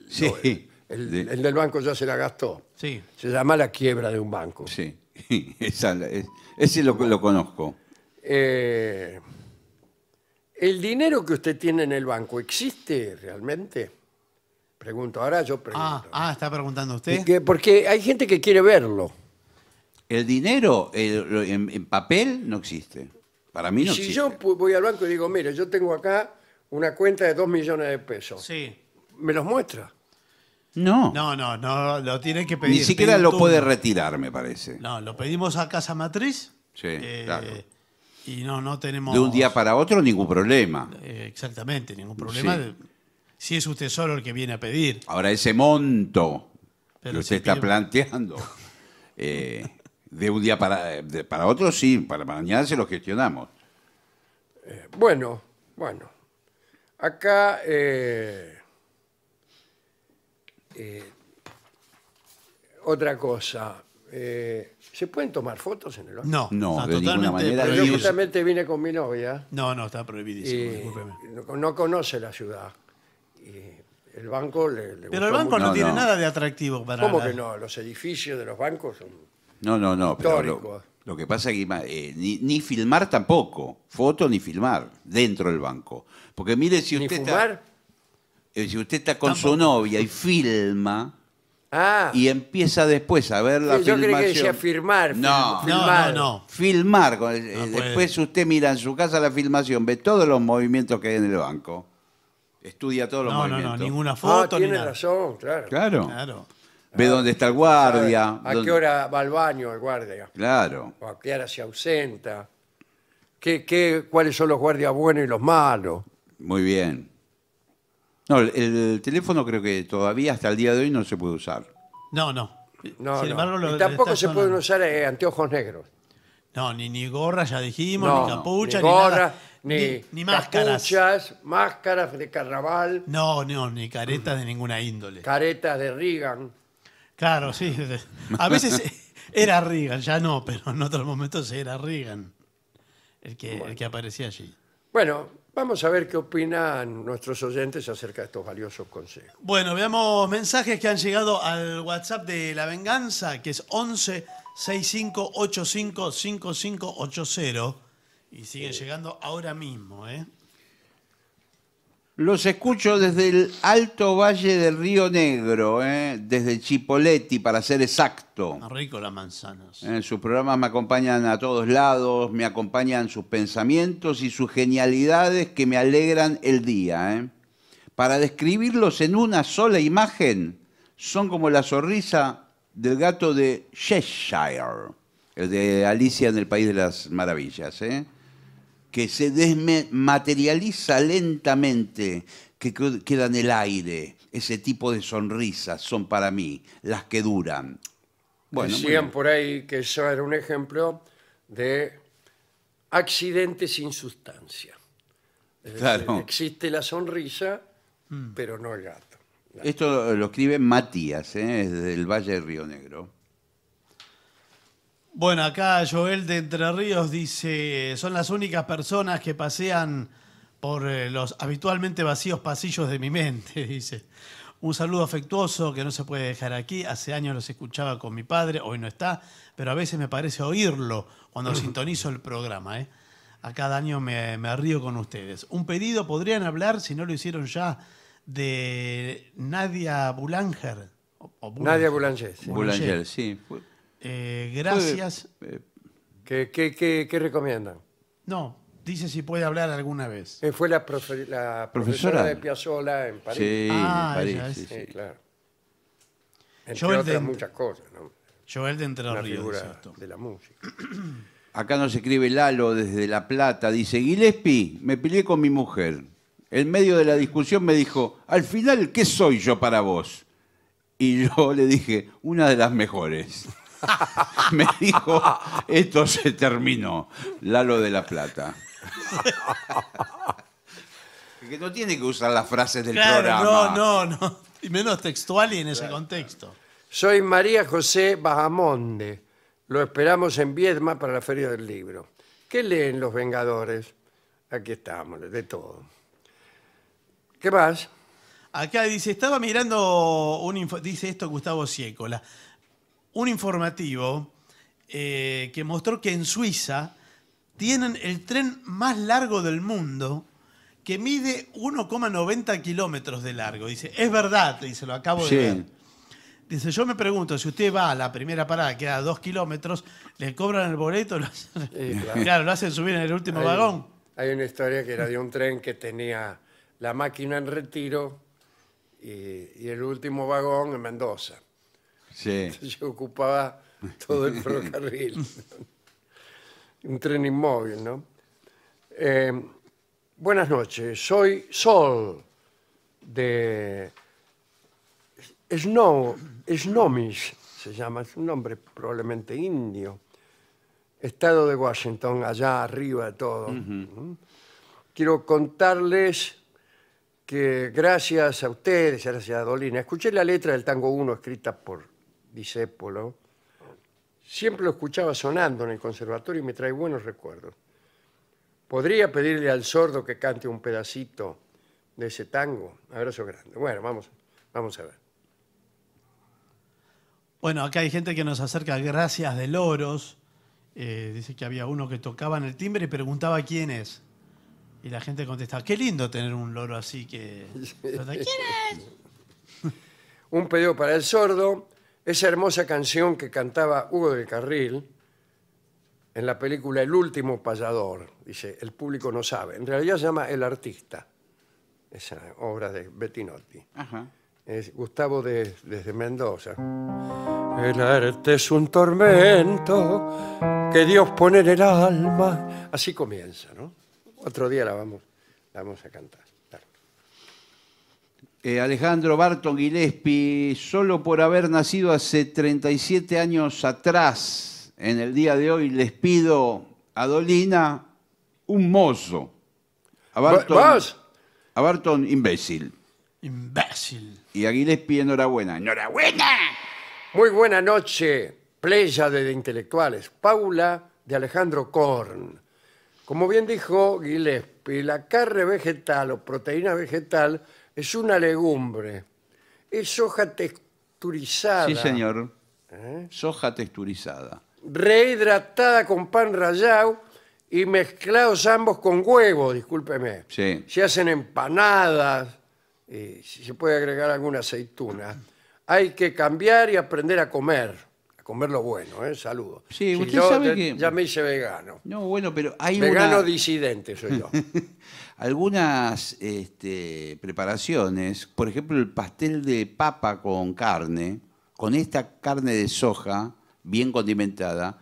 el- del banco ya se la gastó. Sí. Se llama la quiebra de un banco. Sí, esa es- ese lo, lo conozco. Eh, ¿El dinero que usted tiene en el banco existe realmente? Pregunto, ahora yo pregunto. Ah, ah está preguntando usted. porque hay gente que quiere verlo. El dinero en, papel no existe. Para mí no si yo voy al banco y digo, mire, yo tengo acá una cuenta de 2 millones de pesos, Sí. me los muestra. No, No, no, no, lo tienen que pedir. ni siquiera lo puede retirar, me parece. No, lo pedimos a Casa Matriz. Sí, eh, claro. Y no, no tenemos. De un día para otro, ningún problema. Eh, exactamente, ningún problema. Si es usted solo el que viene a pedir. Ahora, ese monto que usted se está planteando eh, de un día para, para otro, sí, para mañana se lo gestionamos. Eh, bueno, bueno. Acá eh, eh, otra cosa. ¿Se pueden tomar fotos en el No, no, de ninguna manera. yo justamente vine con mi novia. No, no, está prohibido. No, conoce la ciudad. el banco le, Pero el banco no, tiene nada de atractivo para ¿Cómo que no? Los edificios de los bancos son no, no, no. Pero lo, que pasa es que eh, ni, filmar tampoco, foto ni filmar dentro del banco. Porque mire si usted está... Eh, si usted está con su novia y filma... Ah. Y empieza después a ver la filmación. que decía firmar. No, filmar. no, no, no. Filmar. Eh, después usted mira en su casa la filmación, ve todos los movimientos que hay en el banco. Estudia todos los movimientos. No, no, no, ninguna ah, foto. tiene razón, claro. Claro. claro ve ah, dónde está el guardia. ¿A qué hora va al baño el guardia? Claro. ¿O a qué hora se ausenta? ¿Qué, qué, ¿Cuáles son los guardias buenos y los malos? Muy bien. No, el, teléfono creo que todavía hasta el día de hoy no se puede usar. No, no. No, y tampoco se pueden usar eh, anteojos negros. No, ni, ni gorra, ya dijimos, ni capucha, ni, gorra, ni, ni máscaras. máscaras de carnaval, No, no, ni caretas de ninguna índole. caretas de Reagan. Claro, sí. A veces era Reagan, ya no, pero en otros momentos era Reagan el que, aparecía allí. Bueno, vamos a ver qué opinan nuestros oyentes acerca de estos valiosos consejos. Bueno, veamos mensajes que han llegado al WhatsApp de La Venganza, que es 11 6585 5580. Y siguen llegando ahora mismo, ¿eh? Los escucho desde el alto valle del Río Negro, ¿eh? desde Chipoletti, para ser exacto. Ah, rico las manzanas. En eh, sus programas me acompañan a todos lados, me acompañan sus pensamientos y sus genialidades que me alegran el día. ¿eh? Para describirlos en una sola imagen, son como la sonrisa del gato de Cheshire, el de Alicia en el País de las Maravillas. ¿eh? que se desmaterializa lentamente, que queda en el aire. Ese tipo de sonrisas son para mí las que duran. Bueno, Decían por ahí que eso era un ejemplo de accidente sin sustancia. existe la sonrisa, mm. pero no el gato. Esto lo escribe Matías, desde ¿eh? el Valle de Río Negro. Bueno, acá Joel de Entre Ríos dice, son las únicas personas que pasean por eh, los habitualmente vacíos pasillos de mi mente, dice. Un saludo afectuoso que no se puede dejar aquí. Hace años los escuchaba con mi padre, hoy no está, pero a veces me parece oírlo cuando sintonizo el programa. ¿eh? A cada año me, río con ustedes. Un pedido, podrían hablar, si no lo hicieron ya, de Nadia Bulanger. Nadia Bulanger, Sí. sí. Eh, gracias. Eh, ¿Qué, recomiendan? No, dice si puede hablar alguna vez. Eh, fue la, profesora, de Piazzolla en París. Sí, Ah, en París, sí, claro. muchas cosas, Joel de Entre de la música. Acá nos escribe Lalo desde La Plata. Dice, Gillespie, me peleé con mi mujer. En medio de la discusión me dijo, al final, ¿qué soy yo para vos? Y yo le dije, una de las mejores. me dijo, esto se terminó, Lalo de la Plata. que no tiene que usar las frases del programa. No, no, no. Y menos textual y en ese contexto. Soy María José Bajamonde. Lo esperamos en Viedma para la Feria del Libro. ¿Qué leen los Vengadores? Aquí estamos, de todo. ¿Qué más? Acá dice, estaba mirando un dice esto Gustavo Siecola un informativo eh, que mostró que en Suiza tienen el tren más largo del mundo que mide 1,90 kilómetros de largo. Dice, es verdad, dice, lo acabo de ver. Dice, yo me pregunto, si usted va a la primera parada, que a dos kilómetros, ¿le cobran el boleto? claro. lo hacen subir en el último vagón. Hay una historia que era de un tren que tenía la máquina en retiro y el último vagón en Mendoza. Sí. Yo ocupaba todo el ferrocarril. Un tren inmóvil, ¿no? Eh, buenas noches, soy Sol de Snow, Snomish, se llama, es un nombre probablemente indio. Estado de Washington, allá arriba todo. ¿Mm? Quiero contarles que gracias a ustedes, gracias a Dolina, escuché la letra del tango 1 escrita por discépolo, siempre lo escuchaba sonando en el conservatorio y me trae buenos recuerdos. ¿Podría pedirle al sordo que cante un pedacito de ese tango? Abrazo grande. Bueno, vamos, vamos a ver. Bueno, acá hay gente que nos acerca gracias de loros. Eh, dice que había uno que tocaba en el timbre y preguntaba quién es. Y la gente contestaba qué lindo tener un loro así que... ¿Quién es? un pedido para el sordo, esa hermosa canción que cantaba Hugo del Carril en la película El último payador. Dice, el público no sabe. En realidad se llama El artista, esa obra de Bettinotti. Es Gustavo desde Mendoza. El arte es un tormento que Dios pone en el alma. Así comienza, ¿no? Otro día la vamos, la vamos a cantar. Eh, Alejandro Barton Gillespie, solo por haber nacido hace 37 años atrás, en el día de hoy les pido a Dolina un mozo. A Barton, A Barton imbécil. Imbécil. Y a Gillespie enhorabuena. ¡Enhorabuena! Muy buena noche, playa de intelectuales. Paula de Alejandro Korn. Como bien dijo Gillespie, la carne vegetal o proteína vegetal es una legumbre. Es soja texturizada. Sí, señor. ¿Eh? Soja texturizada. Rehidratada con pan rallado y mezclados ambos con huevo, discúlpeme. Sí. Se hacen empanadas, eh, si se puede agregar alguna aceituna. Hay que cambiar y aprender a comer. A comer lo bueno, ¿eh? Saludos. Sí, yo, ya, me hice vegano. No, bueno, pero hay Vegano disidente soy yo. algunas este, preparaciones, por ejemplo el pastel de papa con carne, con esta carne de soja bien condimentada,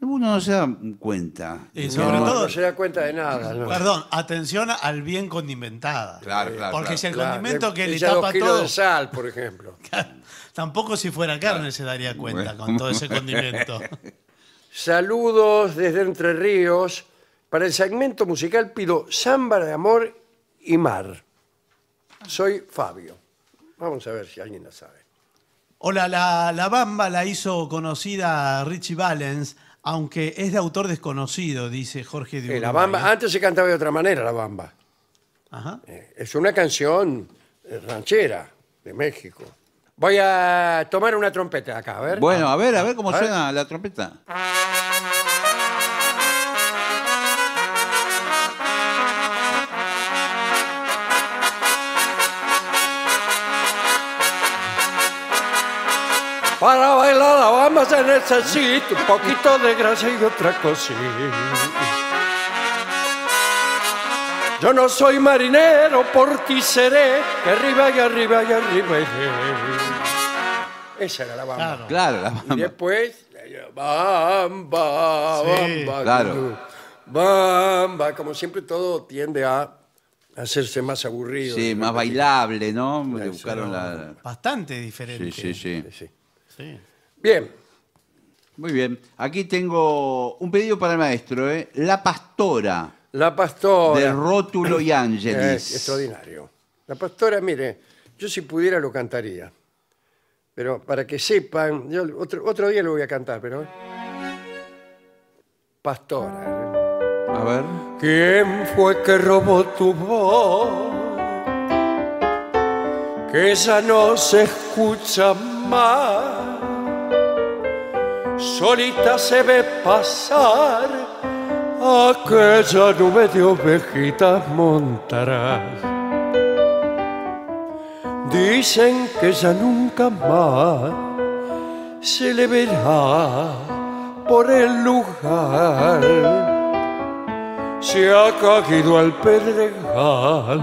uno no se da cuenta. Y sobre todo, no se da cuenta de nada. Perdón, atención al bien condimentada. Claro, claro. Porque si el condimento que le tapa todo. de sal, por ejemplo. Tampoco si fuera carne se daría cuenta con todo ese condimento. Saludos desde Entre Ríos para el segmento musical pido Samba de Amor y Mar. Soy Fabio. Vamos a ver si alguien la sabe. Hola, la, la Bamba la hizo conocida Richie Valens, aunque es de autor desconocido, dice Jorge de la Bamba, ¿eh? antes se cantaba de otra manera la Bamba. Ajá. Eh, es una canción eh, ranchera de México. Voy a tomar una trompeta acá, a ver. Bueno, ah. a ver, a ver cómo suena la trompeta. Para bailar la bamba se necesita un poquito de gracia y otra cosita. Yo no soy marinero, por ti seré arriba y arriba y arriba. Esa era la bamba. Claro, la bamba. Y después, eh, bamba, bamba. Claro. Bamba, como siempre todo tiende a hacerse más aburrido. Sí, más bailable, ¿no? Bastante diferente. sí. sí, sí. Bien. Muy bien. Aquí tengo un pedido para el maestro, ¿eh? La Pastora. La Pastora. De Rótulo y eh, Ángeles. extraordinario. La Pastora, mire, yo si pudiera lo cantaría. Pero para que sepan, yo otro, día lo voy a cantar, pero. Pastora. ¿eh? A ver. ¿Quién fue que robó tu voz? que ya no se escucha más. Solita se ve pasar aquella nube de ovejitas montarás. Dicen que ya nunca más se le verá por el lugar. Se ha caído al pedregal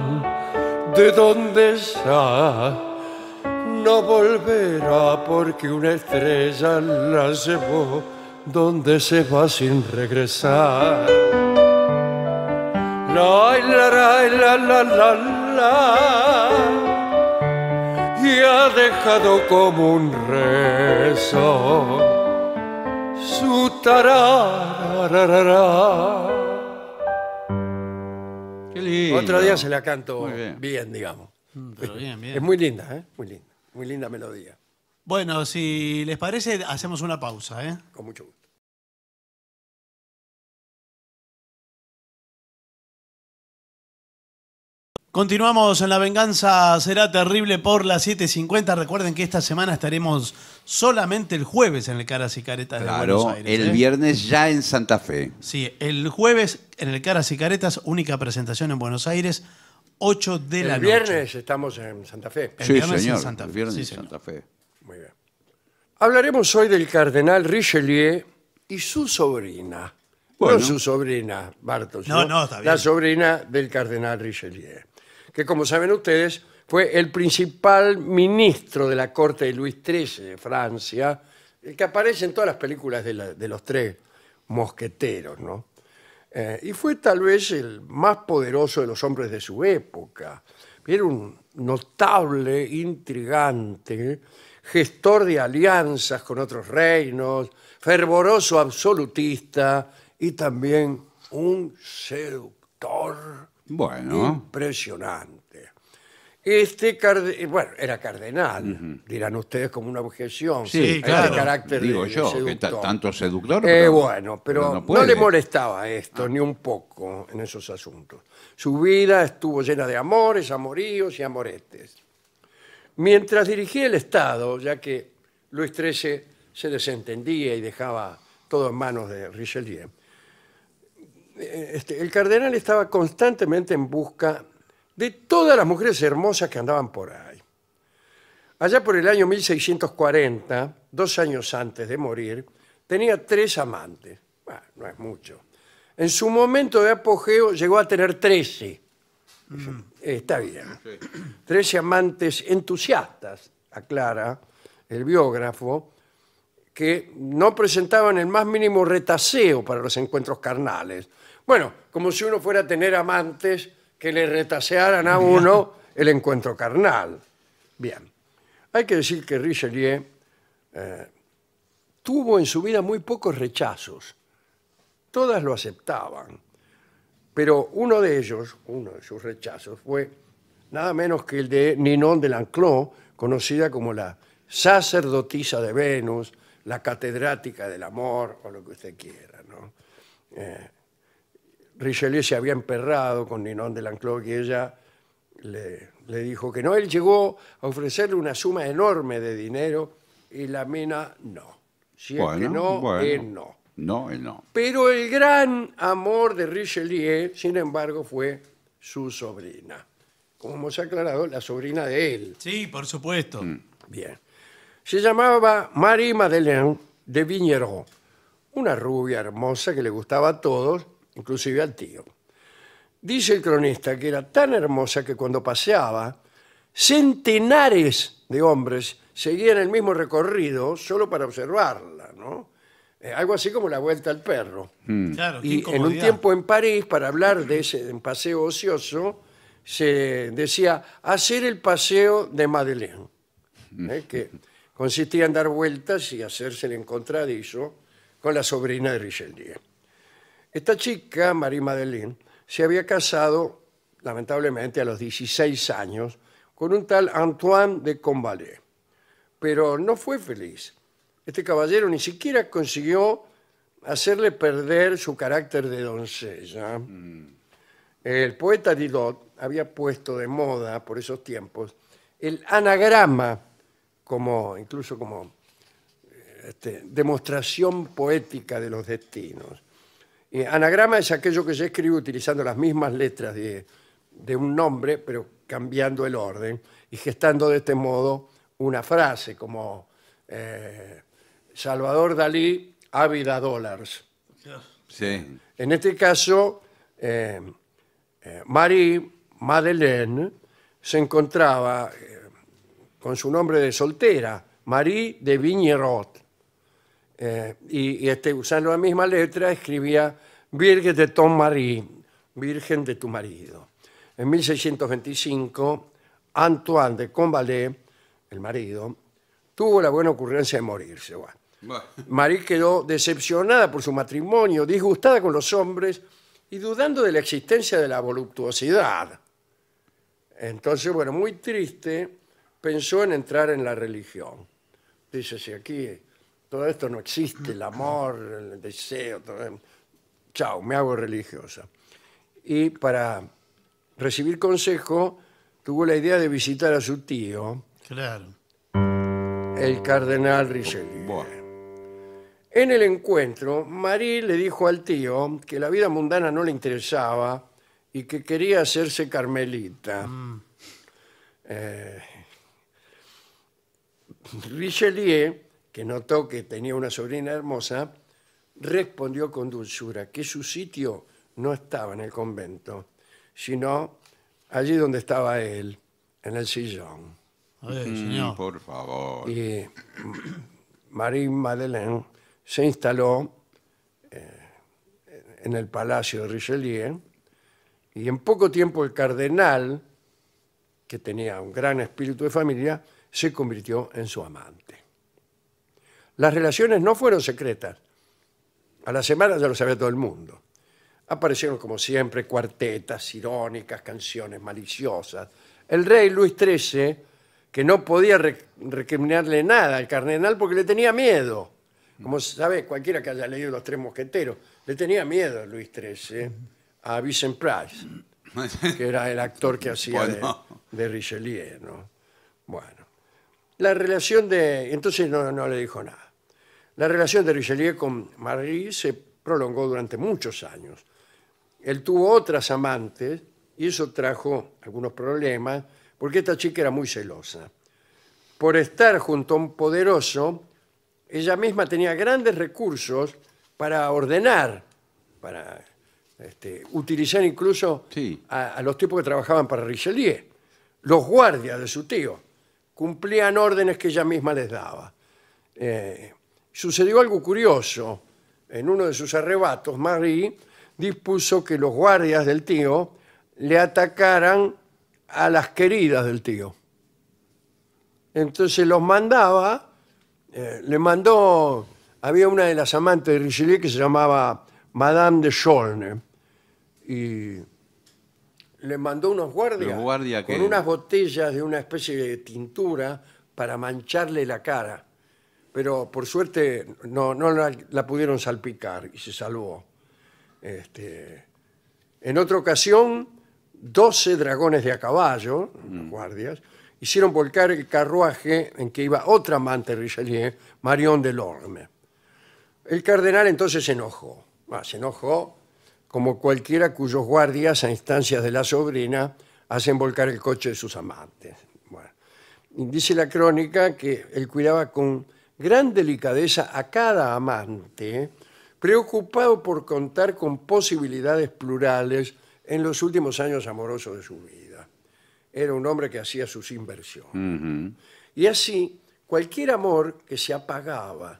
de dónde está no volverá porque una estrella la llevó donde se va sin regresar. La la la la la la y ha dejado como un rezo su tarararara. Otro día se la canto bien. digamos. Mm, es muy linda, ¿eh? Muy linda. Muy linda melodía. Bueno, si les parece, hacemos una pausa, ¿eh? Con mucho gusto. Continuamos en La Venganza Será Terrible por las 7.50. Recuerden que esta semana estaremos solamente el jueves en el Caras y Caretas de Buenos Aires. El ¿eh? viernes ya en Santa Fe. Sí, el jueves en el Caras y Caretas, única presentación en Buenos Aires, 8 de la noche. El viernes estamos en Santa Fe. sí, señor, Santa Fe. El viernes en Santa Fe. Muy bien. Hablaremos hoy del cardenal Richelieu y su sobrina. Bueno. su sobrina, Bartos. No, no, está bien. La sobrina del cardenal Richelieu. Que como saben ustedes, fue el principal ministro de la corte de Luis XIII de Francia, el que aparece en todas las películas de, los tres mosqueteros, ¿no? Eh, y fue tal vez el más poderoso de los hombres de su época. Era un notable, intrigante, gestor de alianzas con otros reinos, fervoroso absolutista y también un seductor Bueno, impresionante. Este eh, bueno, era cardenal, dirán ustedes como una objeción. Sí, este claro. carácter Digo yo, que tanto seductor. Eh, bueno, pero no, le molestaba esto ah. ni un poco en esos asuntos. Su vida estuvo llena de amores, amoríos y amoretes. Mientras dirigía el Estado, ya que Luis XIII se desentendía y dejaba todo en manos de Richelieu, eh, este, el cardenal estaba constantemente en busca de todas las mujeres hermosas que andaban por ahí. Allá por el año 1640, dos años antes de morir, tenía tres amantes. Bueno, no es mucho. En su momento de apogeo llegó a tener trece. Mm. Está bien. Trece amantes entusiastas, aclara el biógrafo, que no presentaban el más mínimo retaseo para los encuentros carnales. Bueno, como si uno fuera a tener amantes que le retasearan a uno el encuentro carnal. Bien, hay que decir que Richelieu eh, tuvo en su vida muy pocos rechazos. Todas lo aceptaban. Pero uno de ellos, uno de sus rechazos, fue nada menos que el de Ninon de Lanclos, conocida como la sacerdotisa de Venus, la catedrática del amor o lo que usted quiera. ¿no? Eh, Richelieu se había emperrado con Ninon de Lanclos y ella le, le dijo que no. Él llegó a ofrecerle una suma enorme de dinero y la mina no. Si que no, él no. No, él no. Pero el gran amor de Richelieu, sin embargo, fue su sobrina. Como hemos aclarado, la sobrina de él. Sí, por supuesto. Mm. Bien. Se llamaba Marie Madeleine de Vigneron, una rubia hermosa que le gustaba a todos inclusive al tío. Dice el cronista que era tan hermosa que cuando paseaba, centenares de hombres seguían el mismo recorrido solo para observarla, ¿no? Eh, algo así como la vuelta al perro. Mm. y en un tiempo en París, para hablar de ese paseo ocioso, se decía hacer el paseo de Madeleine, mm. ¿eh? que consistía en dar vueltas y hacerse el encontradizo con la sobrina de Richelieu. Esta chica, Marie Madeleine, se había casado, lamentablemente, a los 16 años con un tal Antoine de Combalet, pero no fue feliz. Este caballero ni siquiera consiguió hacerle perder su carácter de doncella. Mm. El poeta Dilot había puesto de moda por esos tiempos el anagrama como incluso como este, demostración poética de los destinos. Eh, anagrama es aquello que se escribe utilizando las mismas letras de, un nombre, pero cambiando el orden y gestando de este modo una frase como eh, Salvador Dalí, Ávida dólares. En este caso, eh, Marie Madeleine se encontraba con su nombre de soltera, Marie de Vignerot, eh, y, este, usando la misma letra escribía Virgen de Tom Marie, Virgen de tu marido. En 1625, Antoine de Combalet, el marido, tuvo la buena ocurrencia de morirse. Marie quedó decepcionada por su matrimonio, disgustada con los hombres y dudando de la existencia de la voluptuosidad. Entonces, bueno, muy triste, pensó en entrar en la religión. Dice, si aquí todo esto no existe, el amor, el deseo, todo. Chao, me hago religiosa. Y para recibir consejo, tuvo la idea de visitar a su tío, Claro. el cardenal Richelieu. En el encuentro, Marie le dijo al tío que la vida mundana no le interesaba y que quería hacerse carmelita. Mm. Eh, Richelieu que notó que tenía una sobrina hermosa, respondió con dulzura que su sitio no estaba en el convento, sino allí donde estaba él, en el sillón. Mm, señor. por favor. Y Marie Madeleine se instaló eh, en el palacio de Richelieu y en poco tiempo el cardenal, que tenía un gran espíritu de familia, se convirtió en su amante. Las relaciones no fueron secretas. A la semana ya lo sabía todo el mundo. Aparecieron, como siempre, cuartetas irónicas, canciones maliciosas. El rey Luis XIII, que no podía recriminarle nada al cardenal porque le tenía miedo. Como sabe cualquiera que haya leído Los Tres Mosqueteros, le tenía miedo a Luis XIII, a Vincent Price, que era el actor que hacía de, Richelieu. Bueno, la relación de... Entonces no le dijo nada. La relación de Richelieu con Marie se prolongó durante muchos años. Él tuvo otras amantes y eso trajo algunos problemas porque esta chica era muy celosa. Por estar junto a un poderoso, ella misma tenía grandes recursos para ordenar, para este, utilizar incluso a, los tipos que trabajaban para Richelieu. Los guardias de su tío cumplían órdenes que ella misma les daba. Eh, sucedió algo curioso. En uno de sus arrebatos, Marie dispuso que los guardias del tío le atacaran a las queridas del tío. Entonces los mandaba, eh, le mandó, había una de las amantes de Richelieu que se llamaba Madame de Cholne, y le mandó unos guardias, con unas botellas de una especie de tintura para mancharle la cara pero por suerte no, la, pudieron salpicar y se salvó. Este, en otra ocasión, 12 dragones de a caballo, mm. guardias, hicieron volcar el carruaje en que iba otra amante Richelieu, Marion Delorme. El cardenal entonces se enojó, ah, se enojó como cualquiera cuyos guardias a instancias de la sobrina hacen volcar el coche de sus amantes. dice la crónica que él cuidaba con gran delicadeza a cada amante, ¿eh? preocupado por contar con posibilidades plurales en los últimos años amorosos de su vida. Era un hombre que hacía sus inversiones. Y así, cualquier amor que se apagaba,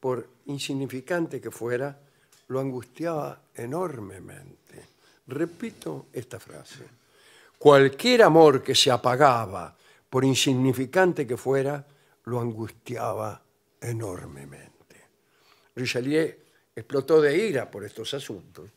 por insignificante que fuera, lo angustiaba enormemente. Repito esta frase. Cualquier amor que se apagaba, por insignificante que fuera, lo angustiaba enormemente. Richelieu explotó de ira por estos asuntos,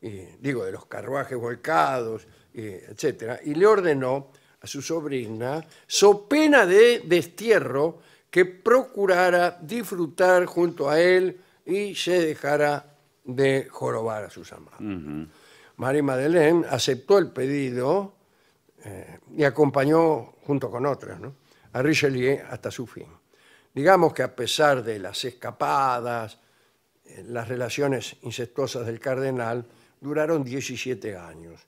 y, digo, de los carruajes volcados, etc. Y le ordenó a su sobrina, so pena de destierro, que procurara disfrutar junto a él y se dejara de jorobar a sus amados. Marie María Madeleine aceptó el pedido eh, y acompañó junto con otras, ¿no? a Richelieu hasta su fin. Digamos que a pesar de las escapadas, eh, las relaciones incestuosas del cardenal duraron 17 años.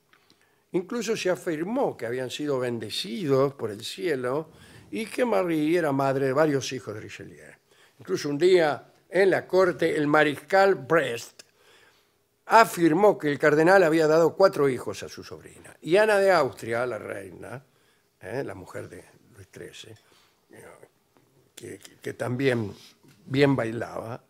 Incluso se afirmó que habían sido bendecidos por el cielo y que Marie era madre de varios hijos de Richelieu. Incluso un día en la corte, el mariscal Brest afirmó que el cardenal había dado cuatro hijos a su sobrina. Y Ana de Austria, la reina, eh, la mujer de, 13, eh, que, también bien bailaba,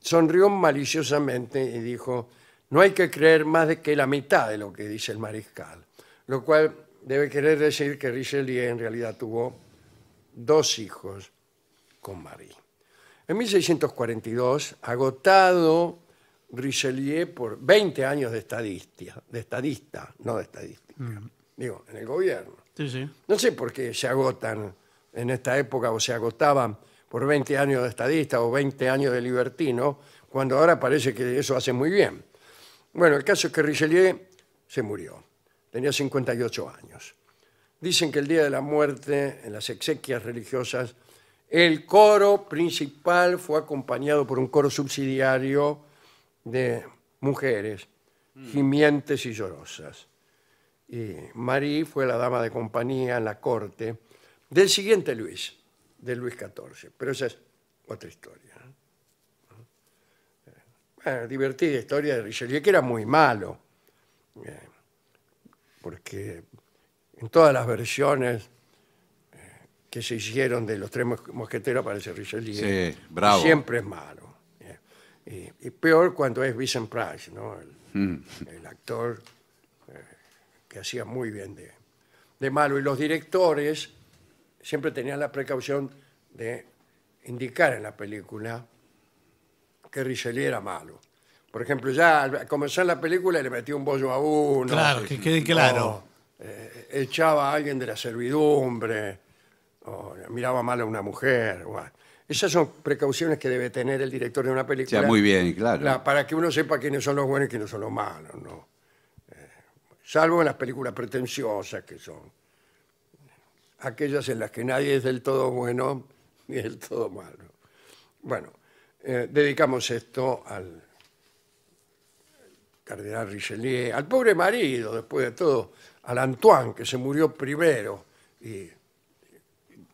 sonrió maliciosamente y dijo, no hay que creer más de que la mitad de lo que dice el mariscal, lo cual debe querer decir que Richelieu en realidad tuvo dos hijos con Marie. En 1642, agotado Richelieu por 20 años de estadista, de estadista, no de estadística, mm. digo, en el gobierno, no sé por qué se agotan en esta época o se agotaban por 20 años de estadista o 20 años de libertino, cuando ahora parece que eso hace muy bien. Bueno, el caso es que Richelieu se murió. Tenía 58 años. Dicen que el día de la muerte, en las exequias religiosas, el coro principal fue acompañado por un coro subsidiario de mujeres, gimientes y llorosas y Marie fue la dama de compañía en la corte del siguiente Luis, de Luis XIV. Pero esa es otra historia. Bueno, divertida historia de Richelieu, que era muy malo, eh, porque en todas las versiones eh, que se hicieron de los tres mosqueteros aparece Richelieu. Sí, bravo. Siempre es malo. Eh, y, peor cuando es Vincent Price, ¿no? el mm. actor que hacía muy bien de, de malo. Y los directores siempre tenían la precaución de indicar en la película que Richelieu era malo. Por ejemplo, ya al comenzar la película le metió un bollo a uno. Claro, que quede claro. Eh, echaba a alguien de la servidumbre, o miraba mal a una mujer. Esas son precauciones que debe tener el director de una película. muy bien, claro. para que uno sepa quiénes son los buenos y quiénes son los malos, ¿no? salvo en las películas pretenciosas que son. Aquellas en las que nadie es del todo bueno ni del todo malo. Bueno, eh, dedicamos esto al cardenal Richelieu, al pobre marido, después de todo, al Antoine, que se murió primero y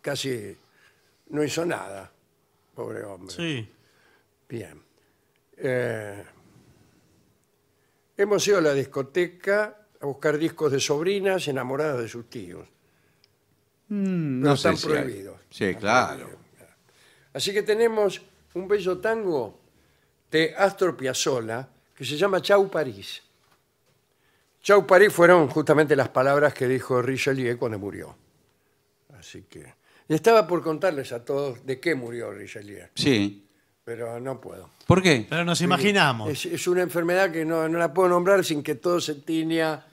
casi no hizo nada, pobre hombre. Sí. Bien. Eh, hemos ido a la discoteca a buscar discos de sobrinas enamoradas de sus tíos. Mm, no, están prohibidos. Sí, claro. Así que tenemos un bello tango de Astor Piazzolla que se llama Chau París. Chau París fueron justamente las palabras que dijo Richelieu cuando murió. Así que y estaba por contarles a todos de qué murió Richelieu. Sí, pero no puedo. ¿Por qué? Pero nos imaginamos. Es, una enfermedad que no, la puedo nombrar sin que todo se tiña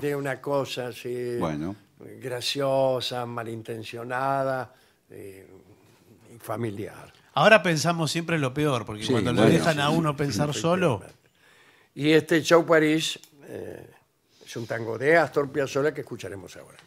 de una cosa así Bueno. graciosa, malintencionada y eh, familiar. Ahora pensamos siempre lo peor, porque cuando nos dejan a uno pensar solo, Y este show París eh, es un tango de Astor Piazzolla que escucharemos ahora.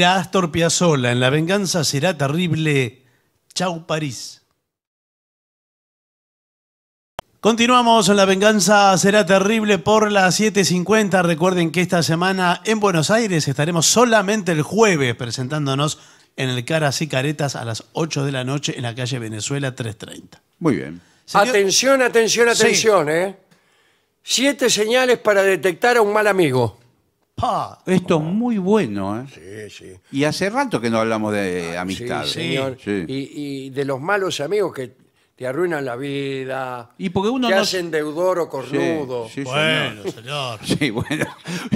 Era Astor Piazzolla. En La venganza será terrible. Chau París. Continuamos en La venganza será terrible por las 7.50. Recuerden que esta semana en Buenos Aires estaremos solamente el jueves presentándonos en el Caras y Caretas a las 8 de la noche en la calle Venezuela 330. Muy bien. Atención, atención, atención, ¿eh? Siete señales para detectar a un mal amigo. Esto es muy bueno, ¿eh? Sí, sí. Y hace rato que no hablamos de amistad. ¿eh? señor. Y, de los malos amigos que te arruinan la vida. Y porque uno te hacen deudor o cornudo. Sí, Bueno, señor. Sí, bueno.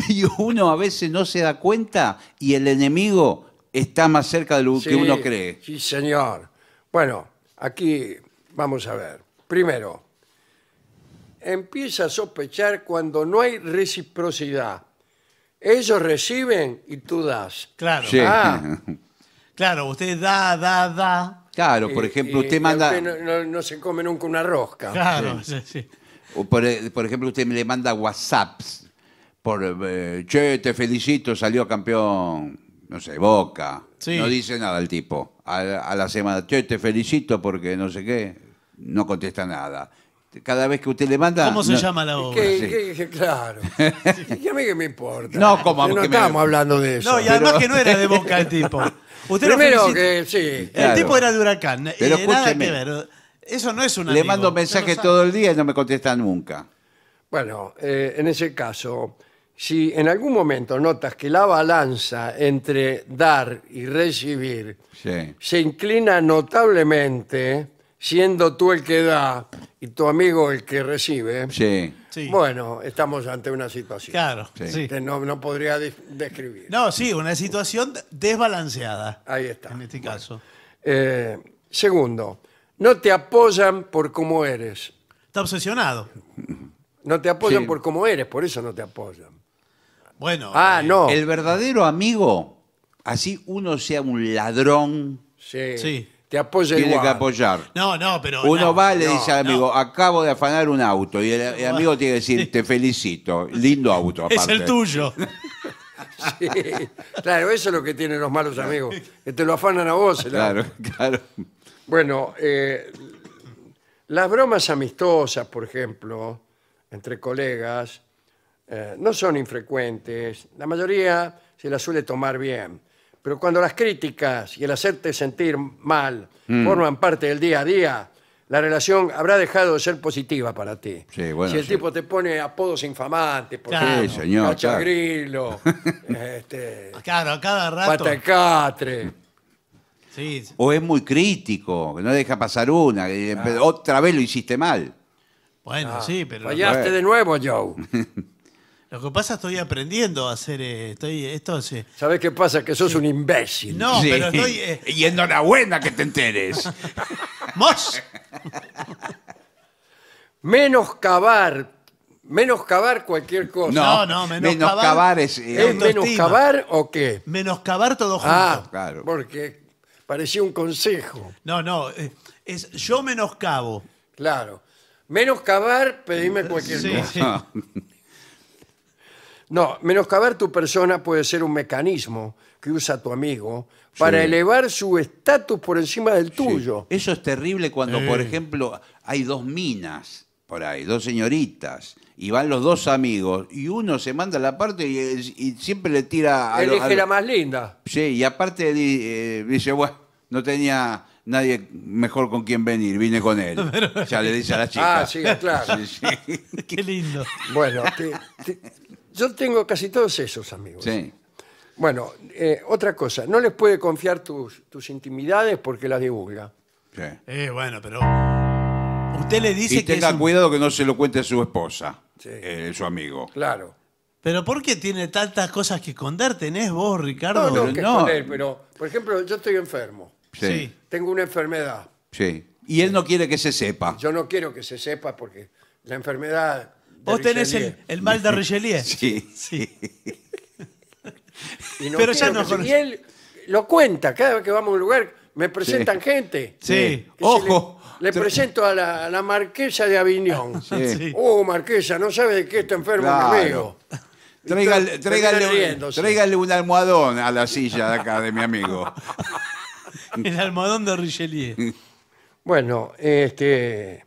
Y uno a veces no se da cuenta y el enemigo está más cerca de lo que uno cree. Sí, señor. Bueno, aquí vamos a ver. Primero, empieza a sospechar cuando no hay reciprocidad ellos reciben y tú das. Claro. Ah. Claro, usted da, da, da. Claro, por eh, ejemplo, eh, usted manda... no, se come nunca una rosca. Claro, eh, por, ejemplo, usted me le manda WhatsApps por, che, te felicito, salió campeón, no sé, Boca. No dice nada el tipo. A, la- a la semana, che, te felicito porque no sé qué, no contesta nada cada vez que usted le manda. ¿Cómo se llama la obra? Que- que- claro. me importa? No, como no hablando de eso. No, y además que no era de Boca el tipo. Usted Primero que sí. El tipo era de Huracán. Eh, nada que ver. Eso no es una. Le mando mensajes todo el día y no me contesta nunca. Bueno, eh, en ese caso, si en algún momento notas que la balanza entre dar y recibir se inclina notablemente siendo tú el que da y tu amigo el que recibe, Sí. bueno, estamos ante una situación Claro. que no, podría describir. No, sí, una situación desbalanceada. Ahí está. En este caso. Eh, segundo, no te apoyan por cómo eres. Está obsesionado. No te apoyan por cómo eres, por eso no te apoyan. Bueno. Ah, eh, no. El verdadero amigo, así uno sea un ladrón, Sí. Sí te apoya Tiene que apoyar. No, no, pero. Uno va y le dice al amigo, acabo de afanar un auto. Y el, amigo tiene que decir, te felicito, lindo auto. Es el tuyo. Sí. Claro, eso es lo que tienen los malos amigos, que te lo afanan a vos. claro, claro. Bueno, eh, las bromas amistosas, por ejemplo, entre colegas, eh, no son infrecuentes. La mayoría se las suele tomar bien. Pero cuando las críticas y el hacerte sentir mal mm. forman parte del día a día, la relación habrá dejado de ser positiva para ti. si el tipo te pone apodos infamantes, por claro. señor, claro. Este, cada rato. patacatre. O es muy crítico, no deja pasar una, eh, otra vez lo hiciste mal. Bueno, ah, sí, pero... Fallaste de nuevo, Joe. Lo que pasa estoy aprendiendo a hacer eh, estoy esto sí. ¿Sabes qué pasa? Que sos un imbécil. No, pero estoy eh, a Y enhorabuena que te enteres. ¡Mos! Menos cavar, menos cavar cualquier cosa. No, no, menoscabar- es... ¿Es eh, menos cavar o qué? menoscabar todo ah, junto. Ah, claro. porque parecía un consejo. No, no, es yo menoscabo. Claro. Menos cavar, pedime cualquier Sí, sí. No, menoscabar tu persona puede ser un mecanismo que usa tu amigo para elevar su estatus por encima del tuyo. Eso es terrible cuando, por ejemplo, hay dos minas por ahí, dos señoritas, y van los dos amigos, y uno se manda a la parte y, siempre le tira Elige la más linda. Sí, y aparte eh, dice, bueno, no tenía nadie mejor con quien venir, vine con él. Ya le dice a la ah, chica. Ah, sí, claro. Qué lindo. Bueno, te- yo tengo casi todos esos amigos. Sí. Bueno, eh, otra cosa, no les puede confiar tus, intimidades porque las divulga. Sí. Eh, bueno, pero usted le dice y que tenga cuidado que no se lo cuente a su esposa, eh, su amigo. Claro. Pero ¿por qué tiene tantas cosas que esconder? ¿Tenés vos, Ricardo? No, no, que no. pero, por ejemplo, yo estoy enfermo. Sí. Tengo una enfermedad. sí. Y él no quiere que se sepa. Yo no quiero que se sepa porque la enfermedad Vos tenés el, mal de Richelieu. Sí. Sí. Pero ya no él lo cuenta, cada vez que vamos a un lugar me presentan gente. Sí, ojo. Le, presento a la, marquesa de Aviñón. Sí. Sí. Oh, marquesa, no sabe de qué está enfermo mi Tráigale, un- tráigale un almohadón a la silla de acá de mi amigo. El almohadón de Richelieu. Bueno, este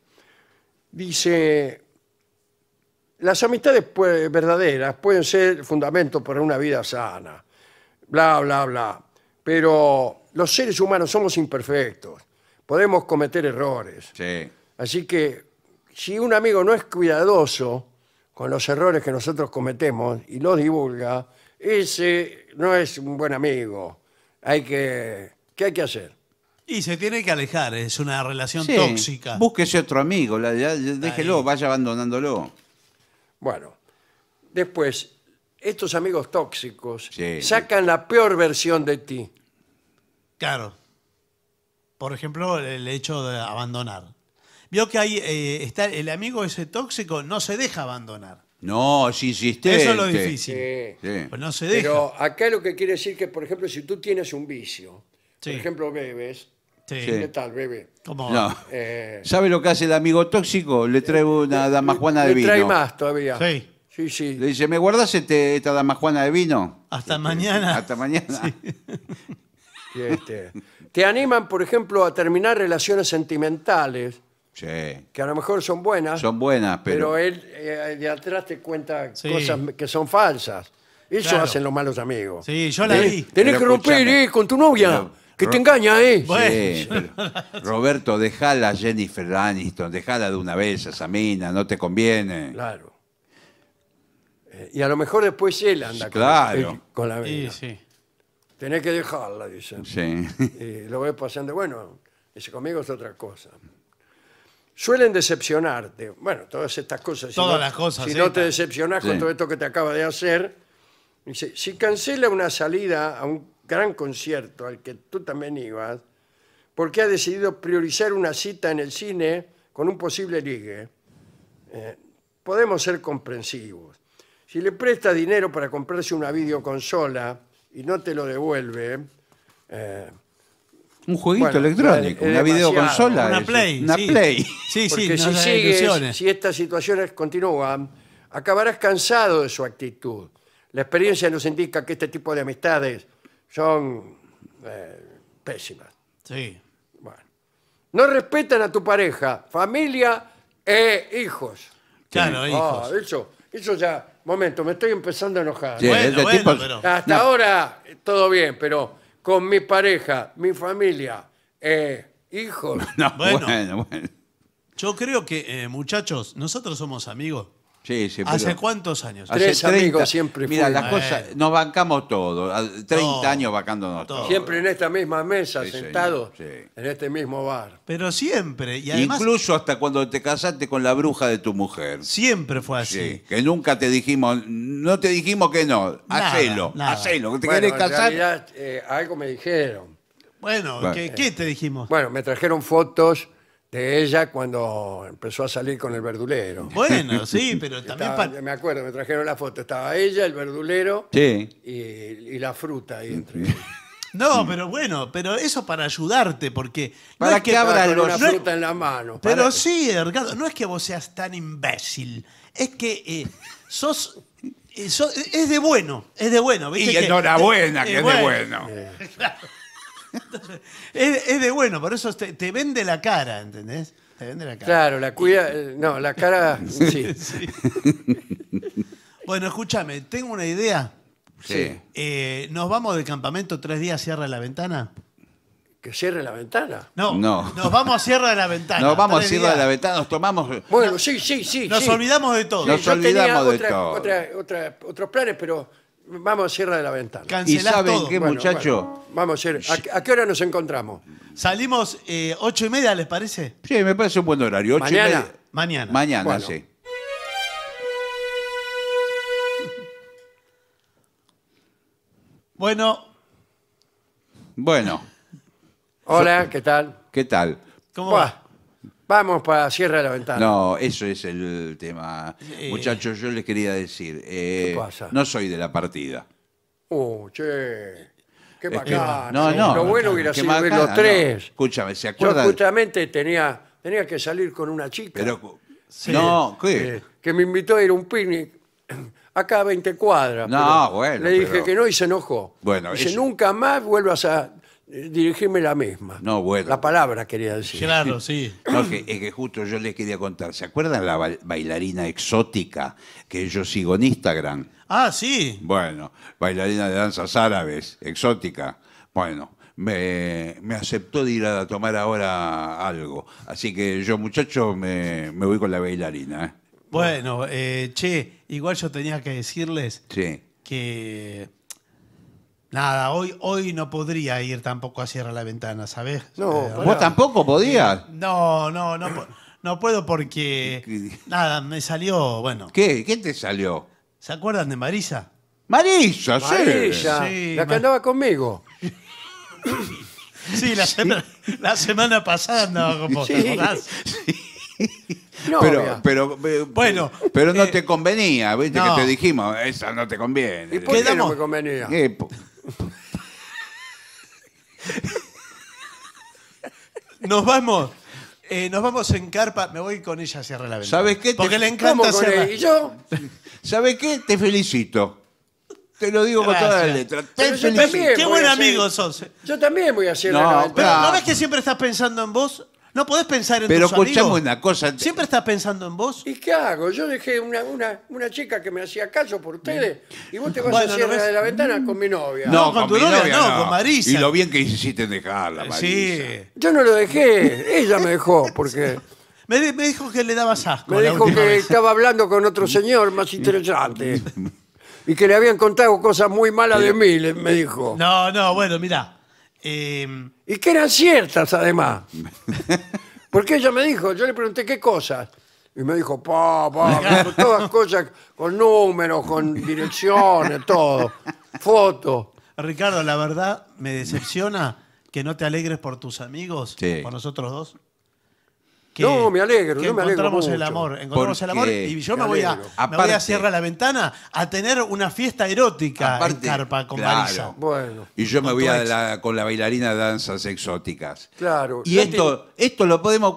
dice las amistades verdaderas pueden ser fundamento para una vida sana, bla, bla, bla. Pero los seres humanos somos imperfectos, podemos cometer errores. Sí. Así que si un amigo no es cuidadoso con los errores que nosotros cometemos y los divulga, ese no es un buen amigo. Hay que, ¿Qué hay que hacer? Y se tiene que alejar, es una relación tóxica. Búsquese otro amigo, déjelo, vaya abandonándolo. Bueno, después, estos amigos tóxicos sacan la peor versión de ti. Claro. Por ejemplo, el hecho de abandonar. Vio que ahí eh, está el amigo ese tóxico no se deja abandonar. No, es insistente. Eso es lo difícil. Pues no se deja. Pero acá lo que quiere decir que, por ejemplo, si tú tienes un vicio, por ejemplo, bebes, ¿Qué tal, bebé? ¿Sabe eh, lo que hace el amigo tóxico? Le trae una dama juana de vino Le trae más todavía. Sí. Sí, sí. Le dice, ¿me guardás este, esta dama de vino? Hasta mañana. Hasta mañana. Este, te animan, por ejemplo, a terminar relaciones sentimentales, Sí. que a lo mejor son buenas, Son buenas, pero... él eh, de atrás te cuenta cosas que son falsas. Eso hacen los malos amigos. Sí, yo la ¿Eh? vi. Tenés que romper con tu novia. Que te engaña, ¿eh? Roberto, dejala a Jennifer Aniston, dejala de una vez a esa mina, no te conviene. Claro. Eh, y a lo mejor después él anda con- eh, con, la Sí, sí. Tenés que dejarla, dice. Sí. Y eh, lo ves pasando, bueno, ese conmigo es otra cosa. Suelen decepcionarte. Bueno, todas estas cosas. Todas las cosas, Si no te decepcionás decepcionas con todo esto que te acaba de hacer, dice, si cancela una salida a un gran concierto al que tú también ibas, porque ha decidido priorizar una cita en el cine con un posible ligue. Eh, podemos ser comprensivos. Si le presta dinero para comprarse una videoconsola y no te lo devuelve, eh, un jueguito electrónico, una videoconsola. Una Play. Una Play. Sí, sí, Porque si si estas situaciones continúan, acabarás cansado de su actitud. La experiencia nos indica que este tipo de amistades son eh, pésimas. Sí. Bueno. No respetan a tu pareja, familia e hijos. Claro, hijos. Ah, eso, ya, momento, me estoy empezando a enojar. bueno, Hasta ahora eh, todo bien, pero con mi pareja, mi familia, e hijos. Bueno. bueno, bueno. Yo creo que, eh, muchachos, nosotros somos amigos Sí, ¿Hace cuántos años? Hace Tres amigos siempre Mira, las cosas, nos bancamos todos, 30 años bancándonos todos. Siempre en esta misma mesa, sentados en este mismo bar. Pero siempre, Incluso hasta cuando te casaste con la bruja de tu mujer. siempre fue así. que nunca te dijimos, no te dijimos que no, hacelo, hacelo, Bueno, eh, algo me dijeron. Bueno, qué te dijimos? Bueno, me trajeron fotos de ella cuando empezó a salir con el verdulero. Bueno, sí, pero también... me acuerdo, me trajeron la foto. Estaba ella, el verdulero y, la fruta ahí entre No, pero bueno, pero eso para ayudarte, porque... Para que abra fruta en la mano. Pero sí, no es que vos seas tan imbécil. Es que eh, eh, sos, Es de bueno, es de bueno. ¿viste Y enhorabuena, que es de bueno. Eh. es, de bueno, por eso te, vende la cara, ¿entendés? Te vende la cara. Claro, la cuida. Eh, no, la cara. Sí. bueno, escúchame, tengo una idea. Sí. Eh, ¿Nos vamos del campamento tres días, cierra la ventana? ¿Que cierre la ventana? No, no. nos vamos a cierra de la Ventana. Nos vamos a cierra de la Ventana, nos tomamos... Eh, bueno, sí, sí, sí. Nos olvidamos de todo. nos olvidamos de todo. otros planes, pero Vamos, cierra de la ventana. ¿Y saben qué, muchacho? vamos a ¿A, qué hora nos encontramos? Salimos eh, ocho y media, ¿les parece? Sí, me parece un buen horario. ocho y Mañana. media. Mañana. Mañana, sí. Bueno, Bueno, Hola, ¿qué tal? ¿qué tal? ¿cómo va? Vamos para Cierra la Ventana. No, eso es el tema. Muchachos, yo les quería decir, eh, no soy de la partida. Oh, che. Qué bacán. no, no, Lo bueno hubiera sido ver los tres. Escúchame, ¿se Yo justamente tenía, tenía que salir con una chica Pero, no, ¿qué? Eh, que me invitó a ir a un picnic acá a 20 cuadras. No, bueno, Le dije que no y se enojó. Bueno, Dice, nunca más vuelvas a eh, dirigirme la misma. No, bueno. La palabra quería decir. Claro, sí. es que justo yo les quería contar. ¿Se acuerdan la bailarina exótica que yo sigo en Instagram? Ah, sí. Bueno, bailarina de danzas árabes, exótica. Bueno, me, aceptó de ir a tomar ahora algo. Así que yo, muchacho, me, voy con la bailarina. ¿eh? Bueno, eh, che, igual yo tenía que decirles que Nada, hoy, hoy no podría ir tampoco a Cierra la Ventana, ¿sabes? No, eh, ¿Vos tampoco podías? Eh, no, no, no, puedo porque. nada, me salió, bueno. ¿Qué? ¿Qué te salió? ¿Se acuerdan de Marisa? Marisa, sí. Marisa, la que andaba conmigo. Sí, la, Semana, pasada andaba con vos, No, pero, pero, eh, bueno, pero no te convenía, viste que te dijimos, esa no te conviene. ¿Y no me convenía? Nos vamos. Eh, nos vamos en carpa, me voy con ella a cerrar la ventana. ¿Sabes qué? Porque le encanta ¿Sabes qué? Te felicito. Te lo digo con todas las letra letras. Te felicito. Qué buen amigo sos. Eh. Yo también voy a hacer No, la ¿no ves que siempre estás pensando en vos? No podés pensar en Pero tus Pero escuchemos una cosa. Siempre estás pensando en vos. ¿Y qué hago? Yo dejé una, una, una chica que me hacía caso por ustedes y vos te vas a no de la ventana con mi mm. novia. No, con tu novia, no, con Marisa. Y lo bien que hiciste en dejarla, Marisa. Sí. Yo no lo dejé, ella me dejó porque Me, dijo que le dabas asco. me dijo que estaba hablando con otro señor más interesante y que le habían contado cosas muy malas de mí, me dijo. No, no, bueno, mirá. Em, y que eran ciertas, además. Porque ella me dijo, yo le pregunté qué cosas. Y me dijo, pa, todas cosas con números, con direcciones, todo. Fotos. Ricardo, la verdad me decepciona que no te alegres por tus amigos, por nosotros dos no, me alegro, no me encontramos el amor, encontramos el amor y yo me, voy, a, a cerrar la Ventana a tener una fiesta erótica en carpa con Marisa. y yo me voy a con la bailarina de danzas exóticas. Claro. Y esto, esto lo podemos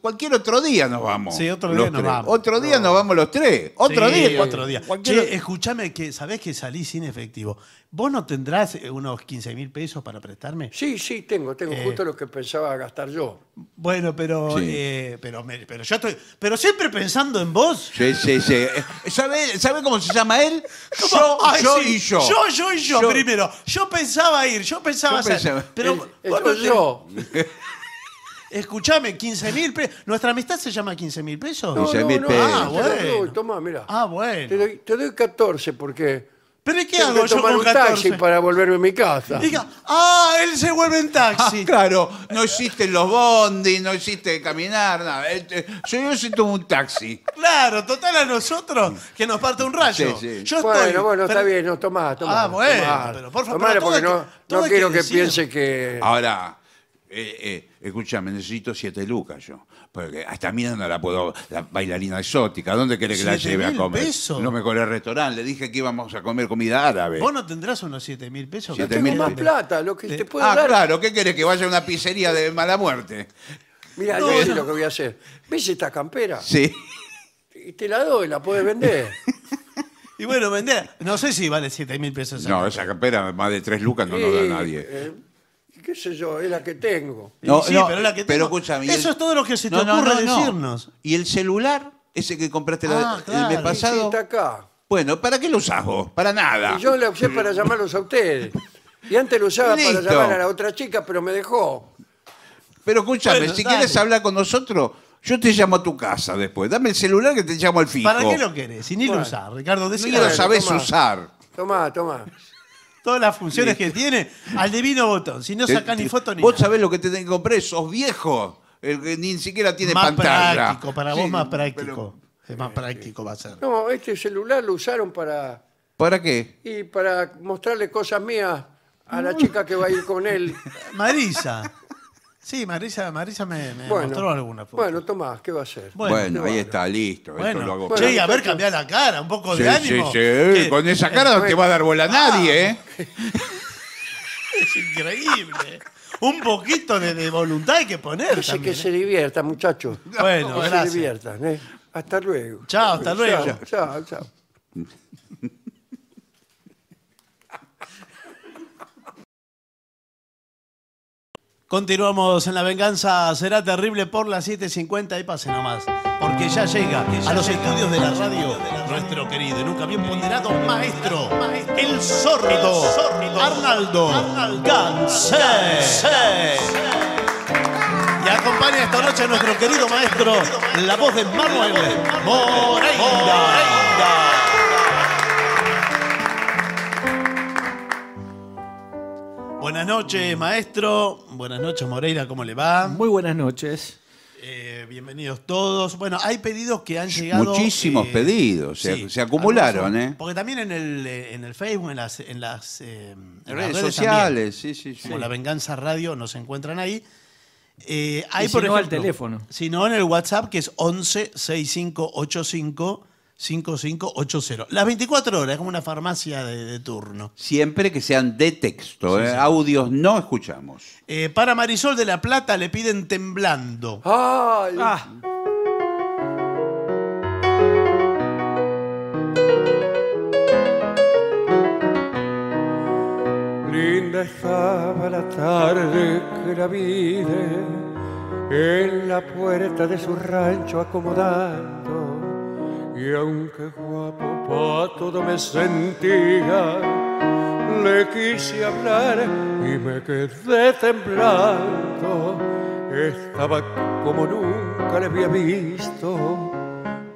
cualquier otro día nos vamos. Sí, otro día nos vamos. Otro día nos vamos los tres. Otro día. Otro día. escuchame que sabés que salí sin efectivo. ¿Vos no tendrás unos 15 mil pesos para prestarme? Sí, sí, tengo, tengo eh, justo lo que pensaba gastar yo. Bueno, pero eh, eh, pero, yo estoy. Pero siempre pensando en vos. Sí, sí, sí. Eh, ¿Sabe, cómo se llama él? Yo, y yo. Yo, yo y yo, primero. Yo pensaba ir, yo pensaba Pero yo, Escuchame, 15 mil pesos. ¿Nuestra amistad se llama 15 mil pesos? No, no, pesos. Ah, bueno. Toma, mira. Ah, bueno. te doy 14 porque ¿Pero qué hago yo con un taxi para volverme a mi casa. Diga, ah, él se vuelve en taxi. Ah, claro, no existen los bondis, no existe caminar, nada. Este, yo Yo tomo un taxi. Claro, total a nosotros que nos parte un rayo. Yo estoy. Bueno, bueno, está bien, no, tomá, tomá. Ah, bueno, pero por favor, Tomá, porque no, quiero que, piense que... Ahora, eh, eh, escúchame, necesito siete lucas yo. Porque hasta mí no la puedo, la bailarina exótica, ¿dónde querés que la lleve a comer? Pesos. No me colé al restaurante, le dije que íbamos a comer comida árabe. Vos no tendrás unos siete mil pesos. Siete tengo mil más plata, lo que te, puedo puedo ah, claro, ¿qué querés? Que vaya a una pizzería de mala muerte. Mira, yo sé lo que voy a hacer. ¿Ves esta campera? Sí. Y te la doy, la puedes vender. Y bueno, vender, no sé si vale siete mil pesos. No, esa campera, más de tres lucas no nos da nadie. Eh, qué sé yo, es la que tengo. sí, pero es la que tengo. Eso es todo lo que se te ocurre decirnos. ¿Y el celular? Ese que compraste ah, el mes pasado. está acá. Bueno, ¿para qué lo usas vos? Para nada. Y yo lo usé para llamarlos a ustedes. Y antes lo usaba para llamar a la otra chica, pero me dejó. Pero escúchame, si quieres hablar con nosotros, yo te llamo a tu casa después. Dame el celular que te llamo al fijo. ¿Para qué lo querés? Sin ni lo usás, usar, Ricardo. No lo sabes usar. Tomá, tomá todas las funciones que tiene al divino botón. Si no sacan ni foto ni. Vos sabés lo que te tengo que comprar, sos viejos. El que ni siquiera tiene más pantalla. práctico, para vos más práctico. Eh, es más práctico va a ser. No, este celular lo usaron para ¿Para qué? y para mostrarle cosas mías a la chica que va a ir con él. Marisa, Sí, Marisa, Marisa me, mostró alguna foto. Bueno, Tomás, ¿qué va a hacer? Bueno, ahí está, listo. Esto lo hago. che, a ver, cambiar la cara, un poco de ánimo. sí, sí, Con esa cara no te va a dar bola ah, nadie, ¿eh? Es increíble. Un poquito de, voluntad hay que poner Así que se ¿eh? divierta, muchachos. Bueno, Que se gracias. diviertan, ¿eh? Hasta luego. Chao, hasta luego. chao. chao. Continuamos en La Venganza Será Terrible por las 7.50 y pase nomás. Porque ya llega a los estudios de la radio nuestro querido y nunca bien ponderado maestro, el sordo Arnaldo Gansé. Y acompaña esta noche a nuestro querido maestro, la voz de Manuel Moreira. Buenas noches, maestro. Buenas noches, Moreira. ¿Cómo le va? Muy buenas noches. Eh, bienvenidos todos. Bueno, hay pedidos que han llegado. Muchísimos eh, pedidos, se, acumularon, ¿eh? Porque también eh, en el, Facebook, en las, en las, redes, sociales, Como La Venganza Radio, nos encuentran ahí. por no al teléfono. Sino en el WhatsApp, que es 11 6585 5580. Las 24 horas, es como una farmacia de, turno. Siempre que sean de texto, ¿eh? audios no escuchamos. Eh, para Marisol de la Plata le piden temblando. ¡Ay! Ah. Linda estaba la tarde que la vide en la puerta de su rancho acomodando y aunque guapo pa' todo me sentía, le quise hablar y me quedé temblando. Estaba como nunca le había visto,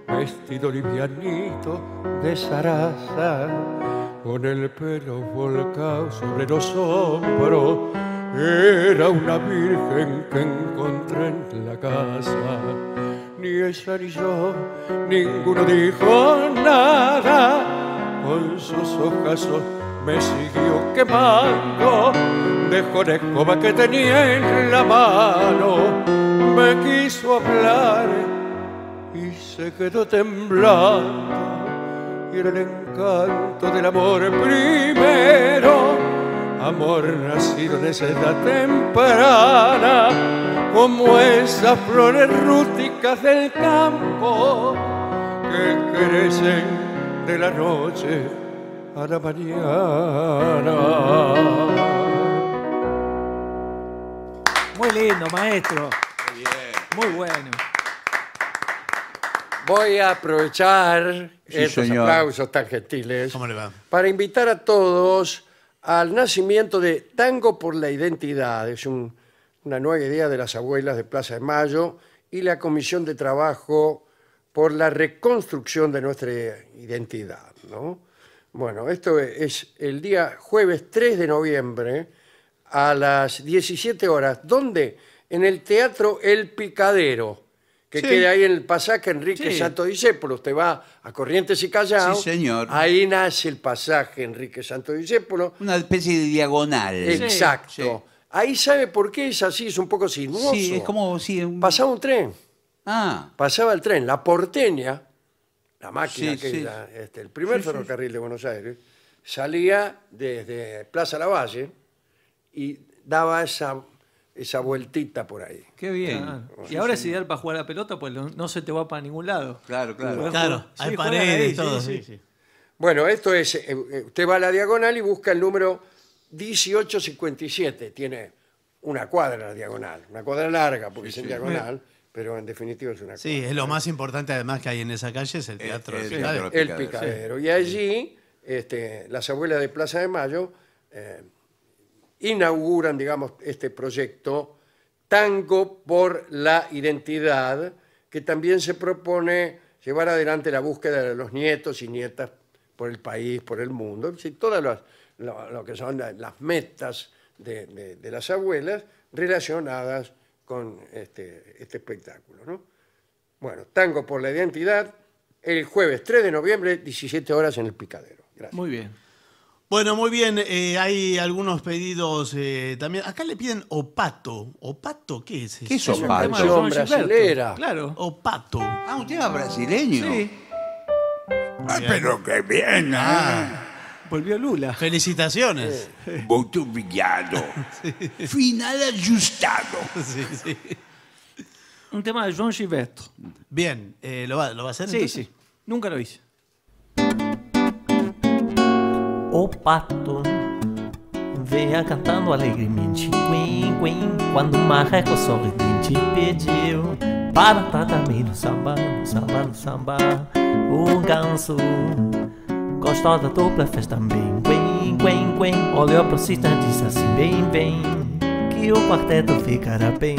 vestido livianito de zaraza, con el pelo volcado sobre los hombros. Era una virgen que encontré en la casa ni ella ni yo, ninguno dijo nada. Con sus ocasos me siguió quemando, dejó la escoba que tenía en la mano, me quiso hablar y se quedó temblando. Y era el encanto del amor primero Amor nacido de esa temprana, como esas flores rústicas del campo que crecen de la noche a la mañana. Muy lindo, maestro. Muy bien. Muy bueno. Voy a aprovechar estos aplausos tan gentiles para invitar a todos al nacimiento de Tango por la Identidad. Es una nueva idea de las abuelas de Plaza de Mayo y la Comisión de Trabajo por la Reconstrucción de nuestra Identidad. Bueno, esto es el día jueves 3 de noviembre a las 17 horas. ¿Dónde? En el Teatro El Picadero, que quede ahí en el pasaje Enrique Santo Discépolo. Usted va a Corrientes y Callao. Sí, señor. Ahí nace el pasaje Enrique Santo Discépolo. Una especie de diagonal. Exacto. Ahí sabe por qué es así, es un poco sinuoso. Sí, es como si... Pasaba un tren, Ah, pasaba el tren, la porteña, la máquina que es este, el primer ferrocarril de Buenos Aires, salía desde Plaza Lavalle y daba esa esa vueltita por ahí. Qué bien. y ahora es ideal para jugar a la pelota, pues no se te va para ningún lado. Claro, claro. Claro, hay paredes y todo. Sí, bueno, esto es, eh, eh, usted va a la diagonal y busca el número 1857. Tiene una cuadra la diagonal, una cuadra larga, porque es en diagonal. Pero en definitiva es una cuadra. Sí, es lo más importante además que hay en esa calle, es el teatro. El, picadero. El Y allí, este, las abuelas de Plaza de Mayo eh, inauguran, digamos, este proyecto Tango por la Identidad, que también se propone llevar adelante la búsqueda de los nietos y nietas por el país, por el mundo, todas las, lo, que son las metas de, las abuelas relacionadas con este, este, espectáculo. ¿no? Bueno, Tango por la Identidad, el jueves 3 de noviembre, 17 horas en el Picadero. Gracias. Muy bien. Bueno, muy bien, eh, hay algunos pedidos eh, también. Acá le piden opato. ¿Opato qué es? ¿Qué es opato? Es un Claro. Opato. Ah, un tema brasileño. Sí. Ah, pero qué bien, ¿ah? Ah. Volvió Lula. Felicitaciones. Voto Final ajustado. Sí, sí. Un tema de Juan Gilberto. Bien, eh, ¿lo, va, a hacer? Sí, sí. Nunca lo hice. O pato veio cantando alegremente quen, quen, Quando o marreco sorridente pediu Para tatamir no samba, no samba, no samba O ganso gostou da dupla fez também quen, quen, quen Olhou pro cista e disse assim bem, bem Que o quarteto ficará bem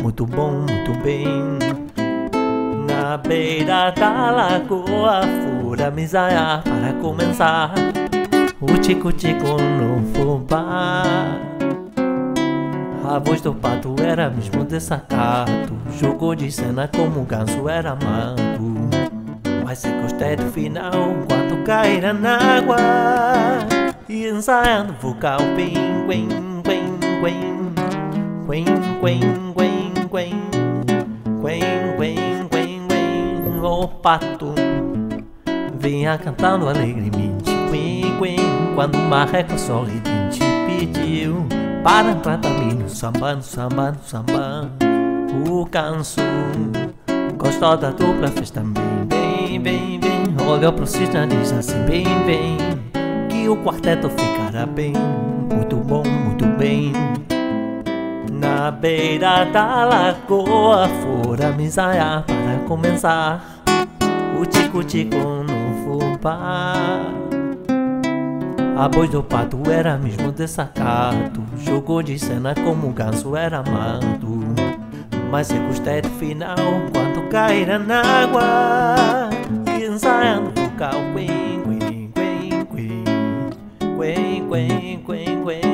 Muito bom, muito bem Na beira da lagoa fura misaia para começar o tico-tico no fubá A voz do pato era mesmo desacato Jogou de cena como um ganso era mato Mas se gostei é do final quando caíra na água E ensaiando vocal Quim, quim, quim, quim Quim, quim, quim, quim Quim, quim, quim, quim O pato Vinha cantando alegremente Quim, quim quando o marreco sorridente pediu Para entrar também no samba, sambando, samba, samba O canso gostou da dupla fez também Bem, bem, bem Olhou pro cisne e diz assim Bem, bem Que o quarteto ficará bem Muito bom, muito bem na beira da lagoa fora me ensaiar para começar o tico-tico no fubá. A voz do pato era mesmo desacato. Jogou de cena como o ganso era amado. Mas se gostei é do final, quando caíra na água, ensaiando o vocal. Quen, quen, quen, quen, quen, quen, quen,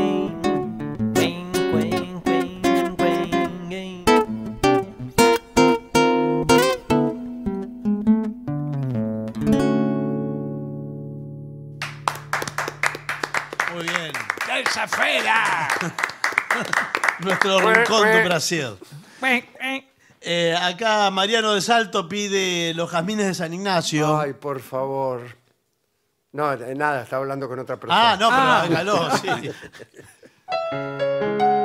Nuestro rincón de Brasil. Eh, acá Mariano de Salto pide los jazmines de San Ignacio. Ay, por favor. No, nada, estaba hablando con otra persona. Ah, no, pero ah. sí.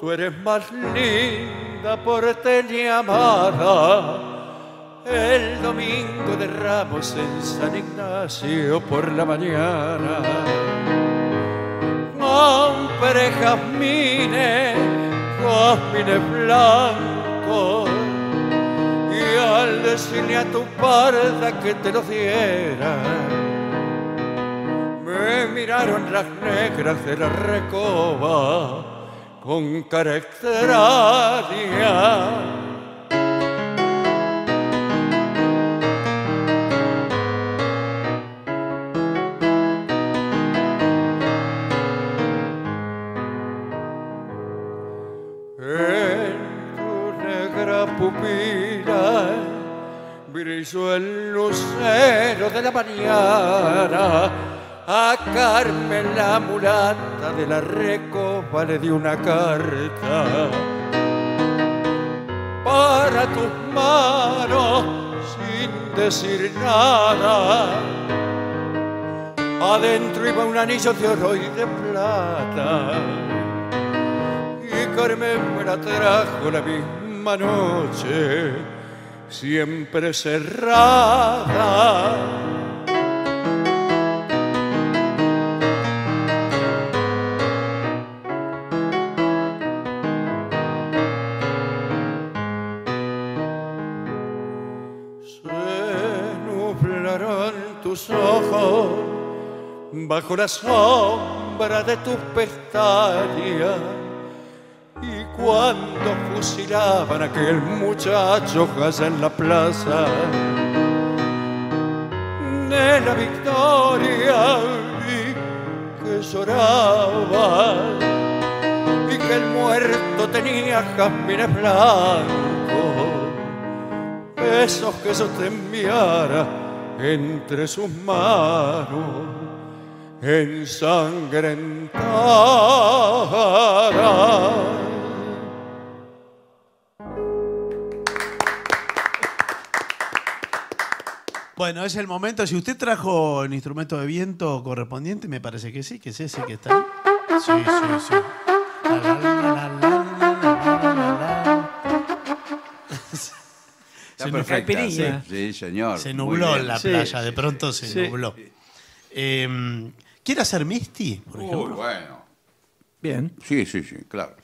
tú eres más linda por tener amada. El domingo de Ramos en San Ignacio por la mañana. Compré jazmines, jazmines blanco y al decirle a tu parda que te lo diera me miraron las negras de la recoba con cara extraña. pupila brilló el lucero de la mañana a Carmen la mulata de la reco le di una carta para tus manos sin decir nada. Adentro iba un anillo de oro y de plata. Y Carmen me la trajo la misma noche, siempre cerrada bajo la sombra de tus pestañas. Y cuando fusilaban a aquel muchacho allá en la plaza de la victoria, vi que lloraba y que el muerto tenía jazmines blancos, esos que yo te enviara entre sus manos ensangrentada. Bueno, es el momento. Si usted trajo el instrumento de viento correspondiente, me parece que sí, que sí, ese que está Sí, sí, sí. Se sí, señor. Se nubló la playa, de pronto se nubló. Eh, ¿Quiere hacer Misty, por Uy, ejemplo? bueno. Bien. Sí, sí, sí, claro.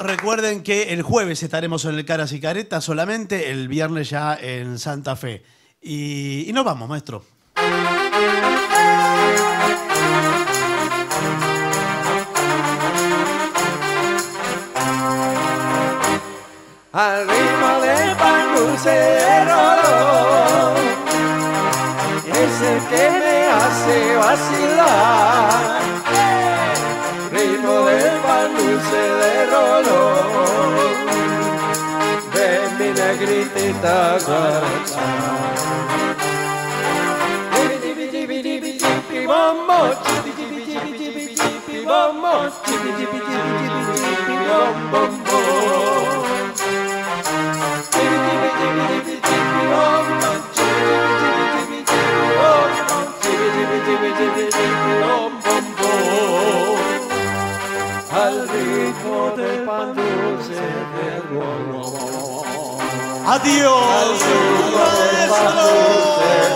Recuerden que el jueves estaremos en el Caras y Caretas solamente, el viernes ya en Santa Fe. Y, nos vamos, maestro. Al ritmo de pan que me hace vacilar dulce de rollo de mi negritita guaracha. Vamos, vamos, Adiós, Adiós maestro.